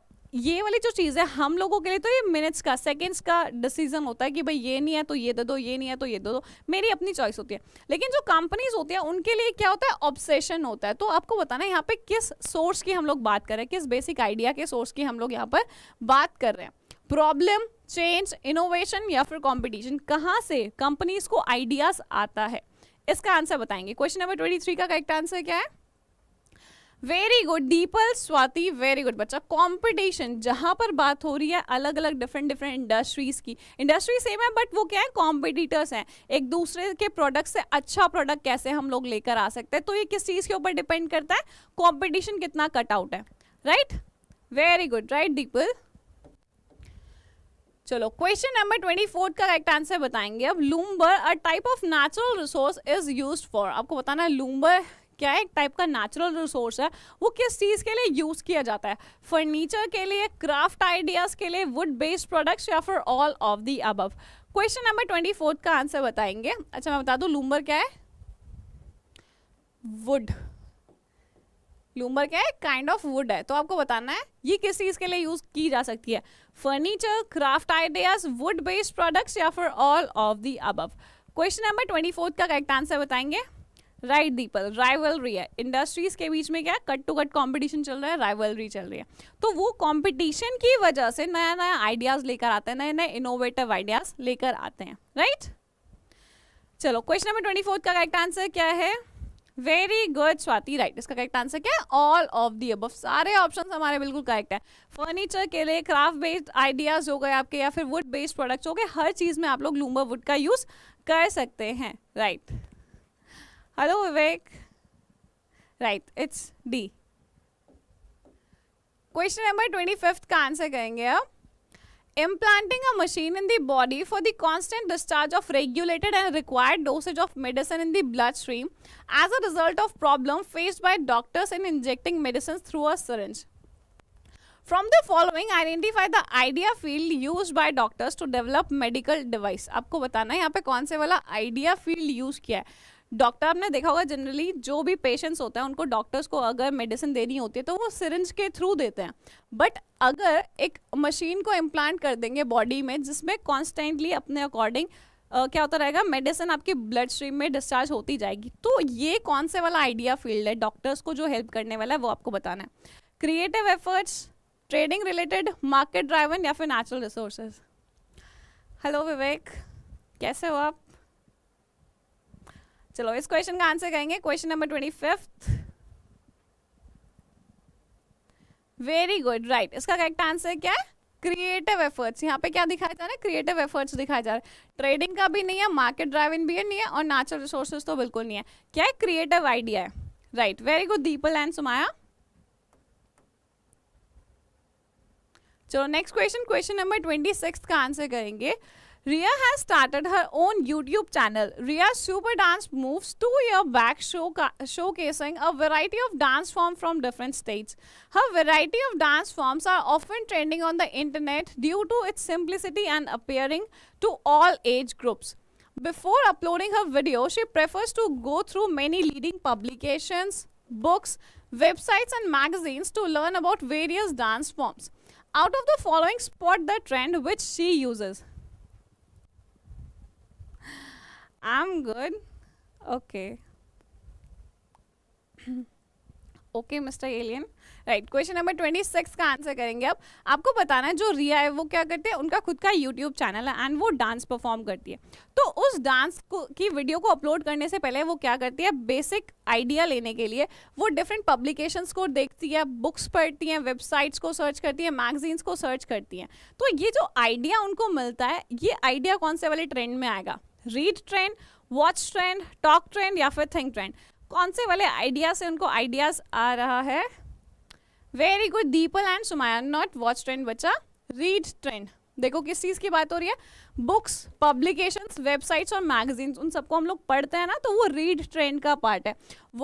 ये वाली जो चीज़ है हम लोगों के लिए तो ये मिनट्स का सेकेंड्स का डिसीजन होता है कि भाई ये नहीं है तो ये दे दो ये नहीं है तो ये दे दो मेरी अपनी चॉइस होती है लेकिन जो कंपनीज होती है उनके लिए क्या होता है ऑब्सेशन होता है तो आपको बताना यहाँ पे किस सोर्स की हम लोग बात कर रहे हैं किस बेसिक आइडिया के सोर्स की हम लोग यहाँ पर बात कर रहे हैं प्रॉब्लम चेंज इनोवेशन या फिर कॉम्पिटिशन कहाँ से कंपनीज को आइडियाज आता है इसका आंसर बताएंगे क्वेश्चन नंबर ट्वेंटी थ्री का करेक्ट आंसर क्या है very good Deepal Swati very good बच्चा कंपटीशन जहां पर बात हो रही है अलग अलग डिफरेंट डिफरेंट इंडस्ट्रीज की इंडस्ट्री सेम है बट वो क्या है कॉम्पिटिटर्स हैं एक दूसरे के प्रोडक्ट से अच्छा प्रोडक्ट कैसे हम लोग लेकर आ सकते हैं तो ये किस चीज़ के ऊपर डिपेंड करता है कॉम्पिटिशन कितना कट आउट है right very good right Deepal चलो क्वेश्चन नंबर ट्वेंटी फोर का करेक्ट आंसर बताएंगे अब lumber a type of natural resource is use for आपको बताना है लूम्बर क्या है एक टाइप का नेचुरल रिसोर्स है वो किस चीज़ के लिए यूज़ किया जाता है फर्नीचर के लिए क्राफ्ट आइडियाज़ के लिए वुड बेस्ड प्रोडक्ट्स या फिर all of the above question number twenty fourth का आंसर बताएंगे अच्छा मैं बता दूँ लूम्बर क्या है वुड लूम्बर क्या है काइंड ऑफ वुड है तो आपको बताना है ये किस चीज़ के लिए यूज़ की जा सकती है furniture craft ideas wood based products या फिर all of the above question number twenty fourth का करेक्ट आंसर बताएंगे राइट दीपल राइवलरी है इंडस्ट्रीज के बीच में क्या कट टू कट कंपटीशन चल रहा है राइवलरी चल रही है तो वो कंपटीशन की वजह से नया नया आइडियाज लेकर आते हैं नए नए इनोवेटिव आइडियाज लेकर आते हैं राइट right? चलो क्वेश्चन नंबर ट्वेंटी फोर्थ का करेक्ट आंसर क्या है वेरी गुड स्वाति राइट इसका करेक्ट आंसर क्या है ऑल ऑफ दी अब सारे ऑप्शन हमारे बिल्कुल करेक्ट है फर्नीचर के लिए क्राफ्ट बेस्ड आइडियाज हो गए आपके या फिर वुड बेस्ड प्रोडक्ट्स हो गए हर चीज़ में आप लोग लूम्बर वुड का यूज़ कर सकते हैं right right. Hello, Vivek. Right, it's D. Question number 25th का आंसर करेंगे अब implanting a machine in the body for the constant discharge of regulated and required dosage of medicine in the bloodstream as a result of problem faced by doctors in injecting medicines through a syringe. From the following, identify the idea field used by doctors to develop medical device. आपको बताना है यहाँ पे कौन से वाला idea field use किया है डॉक्टर आपने देखा होगा जनरली जो भी पेशेंट्स होते हैं उनको डॉक्टर्स को अगर मेडिसिन देनी होती है तो वो सिरिंज के थ्रू देते हैं बट अगर एक मशीन को इम्प्लांट कर देंगे बॉडी में जिसमें कॉन्स्टेंटली अपने अकॉर्डिंग Uh, क्या होता रहेगा मेडिसिन आपकी ब्लड स्ट्रीम में डिस्चार्ज होती जाएगी तो ये कौन से वाला आइडिया फील्ड है डॉक्टर्स को जो हेल्प करने वाला है वो आपको बताना है creative efforts trading related market driven या फिर नेचुरल रिसोर्सेज हेलो विवेक कैसे हो आप चलो इस क्वेश्चन का आंसर कहेंगे question number twenty fifth very good right इसका करेक्ट आंसर क्या है क्रिएटिव एफर्ट्स यहाँ पे क्या दिखाया जा रहा है क्रिएटिव एफर्ट्स दिखाया जा रहा है ट्रेडिंग का भी नहीं है मार्केट ड्राइविंग इन भी नहीं है और नेचुरल रिसोर्सेज तो बिल्कुल नहीं है क्या है क्रिएटिव आइडिया है right very good Deepal and Sumaya चलो next question question number twenty six का आंसर करेंगे Ria has started her own YouTube channel. Ria's Super Dance Moves two year back showcasing a variety of dance forms from different states. Her variety of dance forms are often trending on the internet due to its simplicity and appearing to all age groups. Before uploading her video, she prefers to go through many leading publications, books, websites and magazines to learn about various dance forms. Out of the following spot the trend which she uses. I'm good. Okay. Okay mister Aliyan right question number 26 का answer करेंगे अब आपको बताना है जो रिया है वो क्या करते हैं उनका खुद का यूट्यूब चैनल है एंड वो डांस परफॉर्म करती है तो उस डांस को की वीडियो को अपलोड करने से पहले वो क्या करती है बेसिक आइडिया लेने के लिए वो डिफरेंट पब्लिकेशंस को देखती है बुक्स पढ़ती हैं वेबसाइट्स को सर्च करती है मैगजीन्स को सर्च करती हैं तो ये जो आइडिया उनको मिलता है ये आइडिया कौन से वाले ट्रेंड में आएगा read trend watch trend talk trend या फिर थिंक ट्रेंड कौन से वाले आइडिया से उनको आइडियाज आ रहा है very good Deepal and Sumaya not watch trend बच्चा रीड ट्रेंड देखो किस चीज़ की बात हो रही है बुक्स पब्लिकेशंस वेबसाइट्स और मैगजीन्स उन सबको हम लोग पढ़ते हैं ना तो वो रीड ट्रेंड का पार्ट है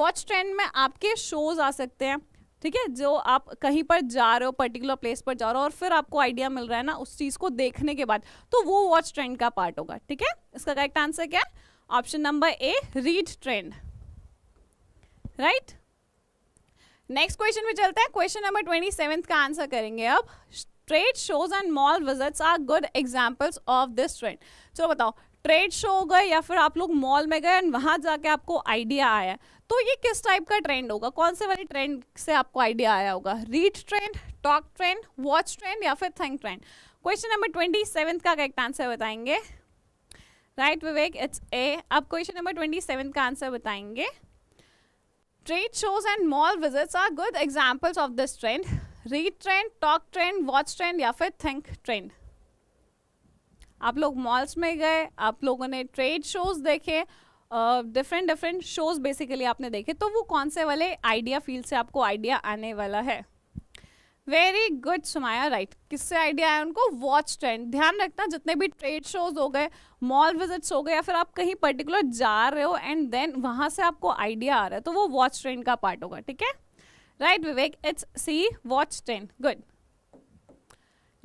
वॉच ट्रेंड में आपके शोज आ सकते हैं ठीक है जो आप कहीं पर जा रहे हो पर्टिकुलर प्लेस पर जा रहे हो और फिर आपको आइडिया मिल रहा है ना उस चीज़ को देखने के बाद तो वो वॉच ट्रेंड का पार्ट होगा ठीक है इसका करेक्ट आंसर क्या है option number A read trend right next question में चलते हैं क्वेश्चन नंबर ट्वेंटी सेवेंथ का आंसर करेंगे अब trade shows and mall visits are good examples of this trend चलो बताओ ट्रेड शो हो गए या फिर आप लोग मॉल में गए एंड वहाँ जाके आपको आइडिया आया तो ये किस टाइप का ट्रेंड होगा कौन से वाले ट्रेंड से आपको आइडिया आया होगा read trend talk trend watch trend या फिर think trend question number twenty seven का करेक्ट आंसर बताएंगे राइट विवेक इट्स ए आप क्वेश्चन नंबर ट्वेंटी सेवन का आंसर बताएंगे trade shows and mall visits are good examples of this trend read trend talk trend watch trend या फिर think trend आप लोग malls में गए आप लोगों ने ट्रेड शोज देखे डिफरेंट डिफरेंट शोज बेसिकली आपने देखे तो वो कौन से वाले आइडिया फील्ड से आपको आइडिया आने वाला है वेरी गुड सुमाया राइट किससे आइडिया आया उनको वॉच ट्रेंड ध्यान रखना जितने भी ट्रेड शोज हो गए मॉल विजिट्स हो गए या फिर आप कहीं पर्टिकुलर जा रहे हो एंड देन वहाँ से आपको आइडिया आ रहा है तो वो वॉच ट्रेंड का पार्ट होगा ठीक है right Vivek it's C watch trend good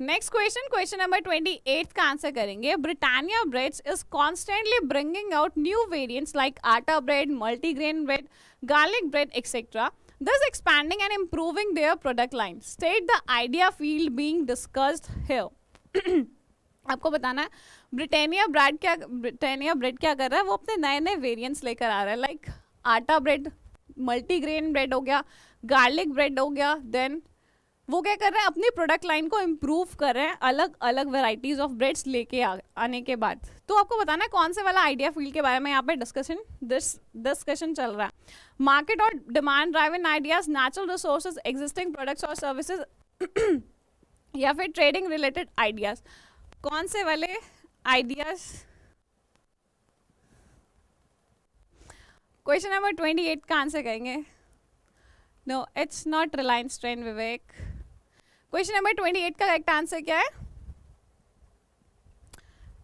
next question question number twenty eight का आंसर करेंगे Britannia bread is constantly bringing out new variants like atta bread multigrain bread garlic bread etcetera this expanding and improving their product line state the idea field being discussed here आपको बताना है Britannia bread क्या Britannia bread क्या कर रहा है वो अपने नए नए वेरियंट्स लेकर आ रहा है like atta bread multigrain bread हो गया गार्लिक ब्रेड हो गया देन वो क्या कर रहे हैं अपनी प्रोडक्ट लाइन को इम्प्रूव कर रहे हैं अलग अलग वेराइटीज़ ऑफ ब्रेड्स लेके आने के बाद तो आपको बताना है कौन से वाला आइडिया फील्ड के बारे में यहाँ पे डिस्कशन डिस्कशन चल रहा है मार्केट और demand driving ideas natural resource existing products और सर्विसेज या फिर ट्रेडिंग रिलेटेड आइडियाज कौन से वाले ideas question number twenty eight का आंसर कहेंगे no it's not Reliance trend Vivek question number twenty eight का करेक्ट आंसर क्या है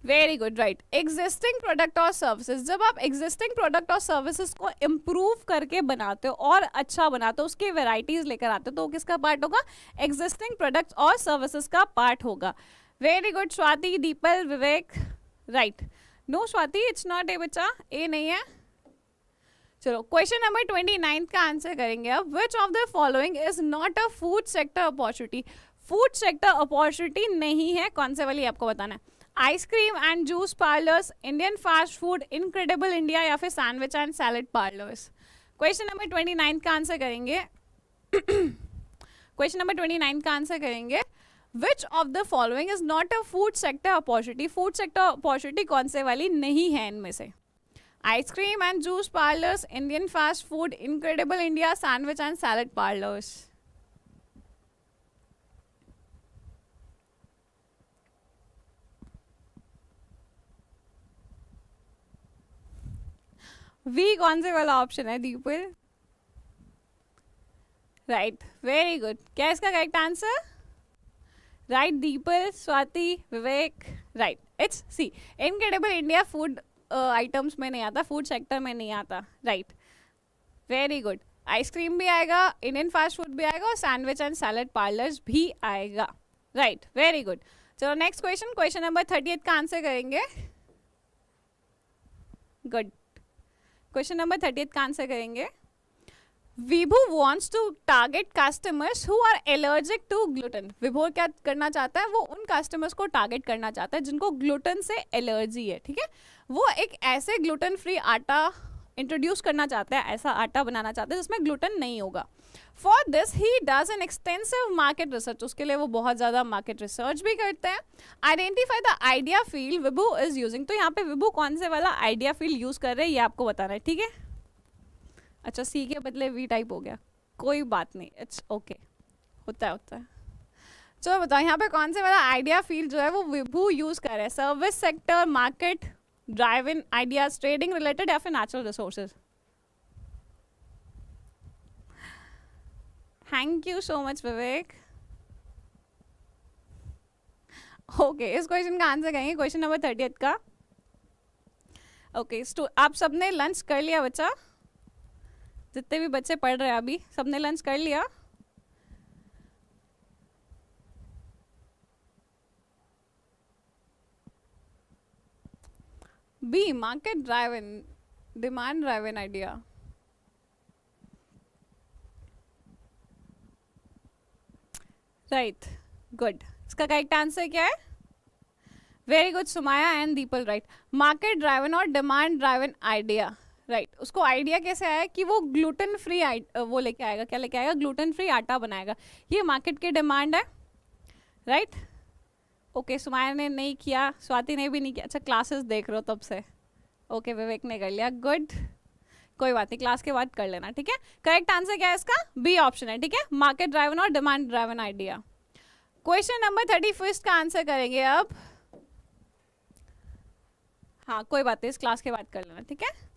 very good right existing product और सर्विसेज जब आप एग्जिस्टिंग प्रोडक्ट और सर्विसेज को इम्प्रूव करके बनाते हो और अच्छा बनाते हो उसकी वेराइटीज लेकर आते हो तो किसका पार्ट होगा एग्जिस्टिंग प्रोडक्ट और सर्विसेज का पार्ट होगा very good Swati Deepal Vivek right no Swati it's not A बच्चा ए नहीं है चलो क्वेश्चन नंबर ट्वेंटी नाइन्थ का आंसर करेंगे अब which of the following is not a food sector opportunity food sector opportunity नहीं है कौन से वाली आपको बताना है ice cream and juice parlours Indian fast food incredible India या फिर sandwich and salad parlours question number twenty ninth का आंसर करेंगे क्वेश्चन नंबर ट्वेंटी नाइन्थ का आंसर करेंगे which of the following is not a food sector opportunity food sector opportunity कौन से वाली नहीं है इनमें से ice cream and juice parlours Indian fast food incredible India sandwich and salad parlours वी कौन से वाला ऑप्शन है दीपुल राइट वेरी गुड क्या इसका correct answer right Deepal Swati Vivek right it's C incredible India food items uh, में नहीं आता फूड सेक्टर में नहीं आता राइट वेरी गुड आइसक्रीम भी आएगा इंडियन फास्ट फूड भी आएगा और सैंडविच एंड सैलड पार्लर्स भी आएगा राइट वेरी गुड चलो next question question number thirty eight का आंसर करेंगे good question number thirty eight का आंसर करेंगे Vibhu wants to target customers who are allergic to gluten Vibhor क्या करना चाहता है वो उन कस्टमर्स को टारगेट करना चाहता है जिनको ग्लूटन से एलर्जी है ठीक है वो एक ऐसे ग्लूटन फ्री आटा इंट्रोड्यूस करना चाहता है ऐसा आटा बनाना चाहता है जिसमें ग्लूटन नहीं होगा for this he does an extensive market research उसके लिए वो बहुत ज़्यादा मार्केट रिसर्च भी करते हैं identify the idea field Vibhu is using तो यहाँ पे विभू कौन से वाला आइडिया फील्ड यूज़ कर रहे हैं ये आपको बताना है ठीक है अच्छा सी के बदले वी टाइप हो गया कोई बात नहीं इट्स ओके होता है होता है चलो बताओ यहाँ पे कौन से वाला आइडिया फील्ड जो है वो विभू यूज़ कर रहे हैं service sector market driven ideas trading related या फिर natural resources thank you so much Vivek okay इस क्वेश्चन का आंसर कहेंगे क्वेश्चन नंबर थर्टी का ओके okay, आप सबने लंच कर लिया बच्चा जितने भी बच्चे पढ़ रहे हैं अभी सबने लंच कर लिया B market in demand in idea right good इसका करेक्ट आंसर क्या है very good Sumaya and Deepal right market driven और demand driven idea right right. उसको आइडिया कैसे आया कि वो ग्लूटेन फ्री वो लेके आएगा क्या लेके आएगा ग्लूटेन फ्री आटा बनाएगा ये मार्केट की डिमांड है राइट ओके सुमाया ने नहीं किया स्वाति ने भी नहीं किया अच्छा क्लासेस देख रहे हो तब से ओके okay, विवेक ने कर लिया गुड कोई बात नहीं क्लास के बाद कर लेना ठीक है करेक्ट आंसर क्या है इसका बी ऑप्शन है ठीक है मार्केट ड्राइवन और demand driven idea question number thirty first का आंसर करेंगे अब हाँ कोई बात नहीं इस क्लास के बाद कर लेना ठीक है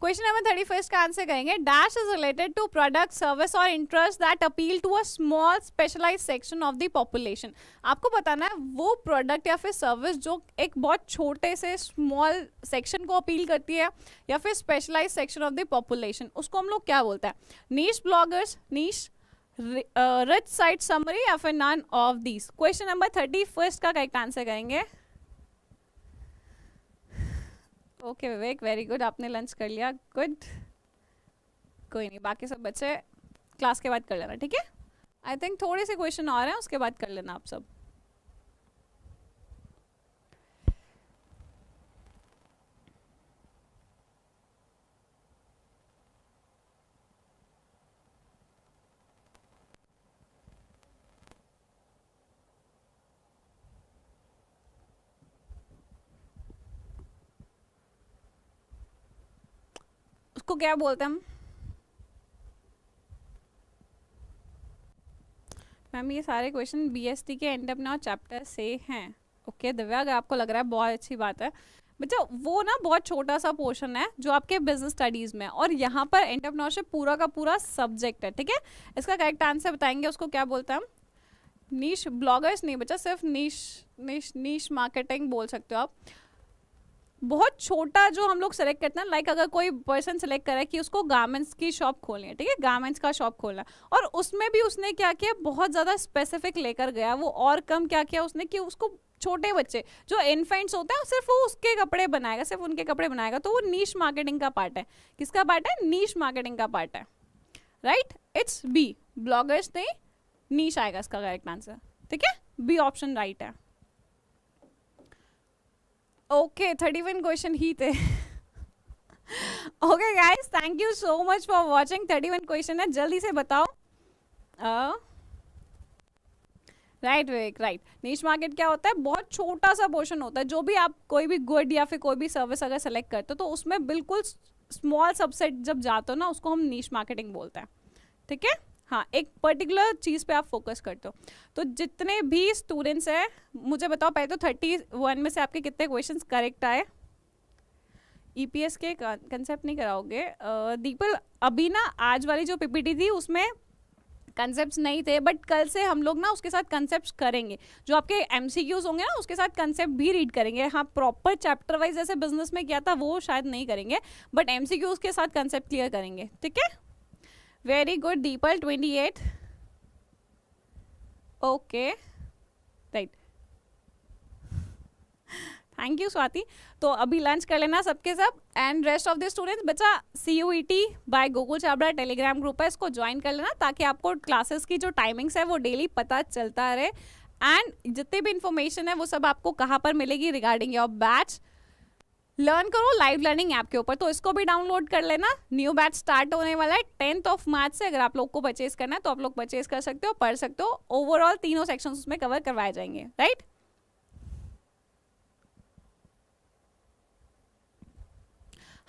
क्वेश्चन नंबर थर्टी फर्स्ट का आंसर करेंगे dash is related to product service और interest that appeal to a small specialise section of the population आपको बताना है वो प्रोडक्ट या फिर सर्विस जो एक बहुत छोटे से स्मॉल सेक्शन को अपील करती है या फिर specialise section of the population उसको हम लोग क्या बोलते हैं niche bloggers niche rich site summary या फिर none of these question number thirty first का करेक्ट आंसर करेंगे ओके विवेक वेरी गुड आपने लंच कर लिया गुड कोई नहीं बाकी सब बच्चे क्लास के बाद कर लेना ठीक है आई थिंक थोड़े से क्वेश्चन आ रहे हैं उसके बाद कर लेना आप सब को क्या बोलते हैं हम मैम ये सारे क्वेश्चन बीएसटी के एंड ऑफ नाउ चैप्टर से हैं ओके दिव्या अगर आपको लग रहा है बहुत अच्छी बात है बच्चा वो ना बहुत छोटा सा पोर्शन है जो आपके बिजनेस स्टडीज में और यहाँ पर एंटरप्रनोरशिप पूरा का पूरा सब्जेक्ट है ठीक है इसका करेक्ट आंसर बताएंगे उसको क्या बोलते हैं हम नीश ब्लॉगर्स नहीं बच्चा सिर्फ नीश नीश नीश मार्केटिंग बोल सकते हो आप बहुत छोटा जो हम लोग सेलेक्ट करते हैं लाइक अगर कोई पर्सन सेलेक्ट करे कि उसको गारमेंट्स की शॉप खोलनी है ठीक है गारमेंट्स का शॉप खोलना और उसमें भी उसने क्या किया बहुत ज़्यादा स्पेसिफिक लेकर गया वो और कम क्या किया उसने कि उसको छोटे बच्चे जो इन्फेंट्स होते हैं सिर्फ वो उसके कपड़े बनाएगा सिर्फ उनके कपड़े बनाएगा तो वो नीच मार्केटिंग का पार्ट है किसका पार्ट है नीच मार्केटिंग का पार्ट है राइट इट्स बी ब्लॉगर्स नहीं नीच आएगा इसका करेक्ट आंसर ठीक है बी ऑप्शन राइट है ओके थर्टी वन क्वेश्चन ही थे okay guys thank you so much for watching thirty one question है जल्दी से बताओ राइट वेक राइट नीच मार्केट क्या होता है बहुत छोटा सा पोर्शन होता है जो भी आप कोई भी गुड या फिर कोई भी सर्विस अगर सेलेक्ट करते हो तो उसमें बिल्कुल स्मॉल सबसेट जब जाते हो ना उसको हम नीच मार्केटिंग बोलते हैं ठीक है हाँ एक पर्टिकुलर चीज़ पे आप फोकस करते हो तो जितने भी स्टूडेंट्स हैं मुझे बताओ पहले तो थर्टी वन में से आपके कितने क्वेश्चंस करेक्ट आए ईपीएस e के कंसेप्ट नहीं कराओगे दीपल अभी ना आज वाली जो पीपीटी थी उसमें कंसेप्ट नहीं थे बट कल से हम लोग ना उसके साथ कंसेप्ट करेंगे जो आपके एम होंगे ना उसके साथ कंसेप्ट भी रीड करेंगे हाँ प्रॉपर चैप्टर वाइज जैसे बिजनेस में किया था वो शायद नहीं करेंगे बट एम के साथ कंसेप्ट क्लियर करेंगे ठीक है very good Deepal twenty eight okay right thank you Swati तो अभी लंच कर लेना सबके सब and rest of the students बच्चा C U E T by Gokul Chabra Telegram group है इसको ज्वाइन कर लेना ताकि आपको क्लासेस की जो टाइमिंग्स है वो डेली पता चलता रहे एंड जितने भी इंफॉर्मेशन है वो सब आपको कहाँ पर मिलेगी रिगार्डिंग योर बैच लर्न करो लाइव लर्निंग ऐप के ऊपर तो इसको भी डाउनलोड कर लेना न्यू बैच स्टार्ट होने वाला है टेंथ ऑफ मार्च से अगर आप लोग को परचेज करना है तो आप लोग परचेज कर सकते हो पढ़ सकते हो ओवरऑल तीनों सेक्शन उसमें कवर करवाए जाएंगे राइट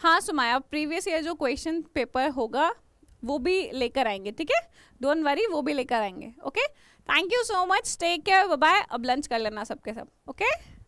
हाँ सुमाया प्रीवियस ईयर जो क्वेश्चन पेपर होगा वो भी लेकर आएंगे ठीक है डोंट वरी वो भी लेकर आएंगे okay thank you so much take care bye अब लंच कर लेना सबके सब ओके सब, okay?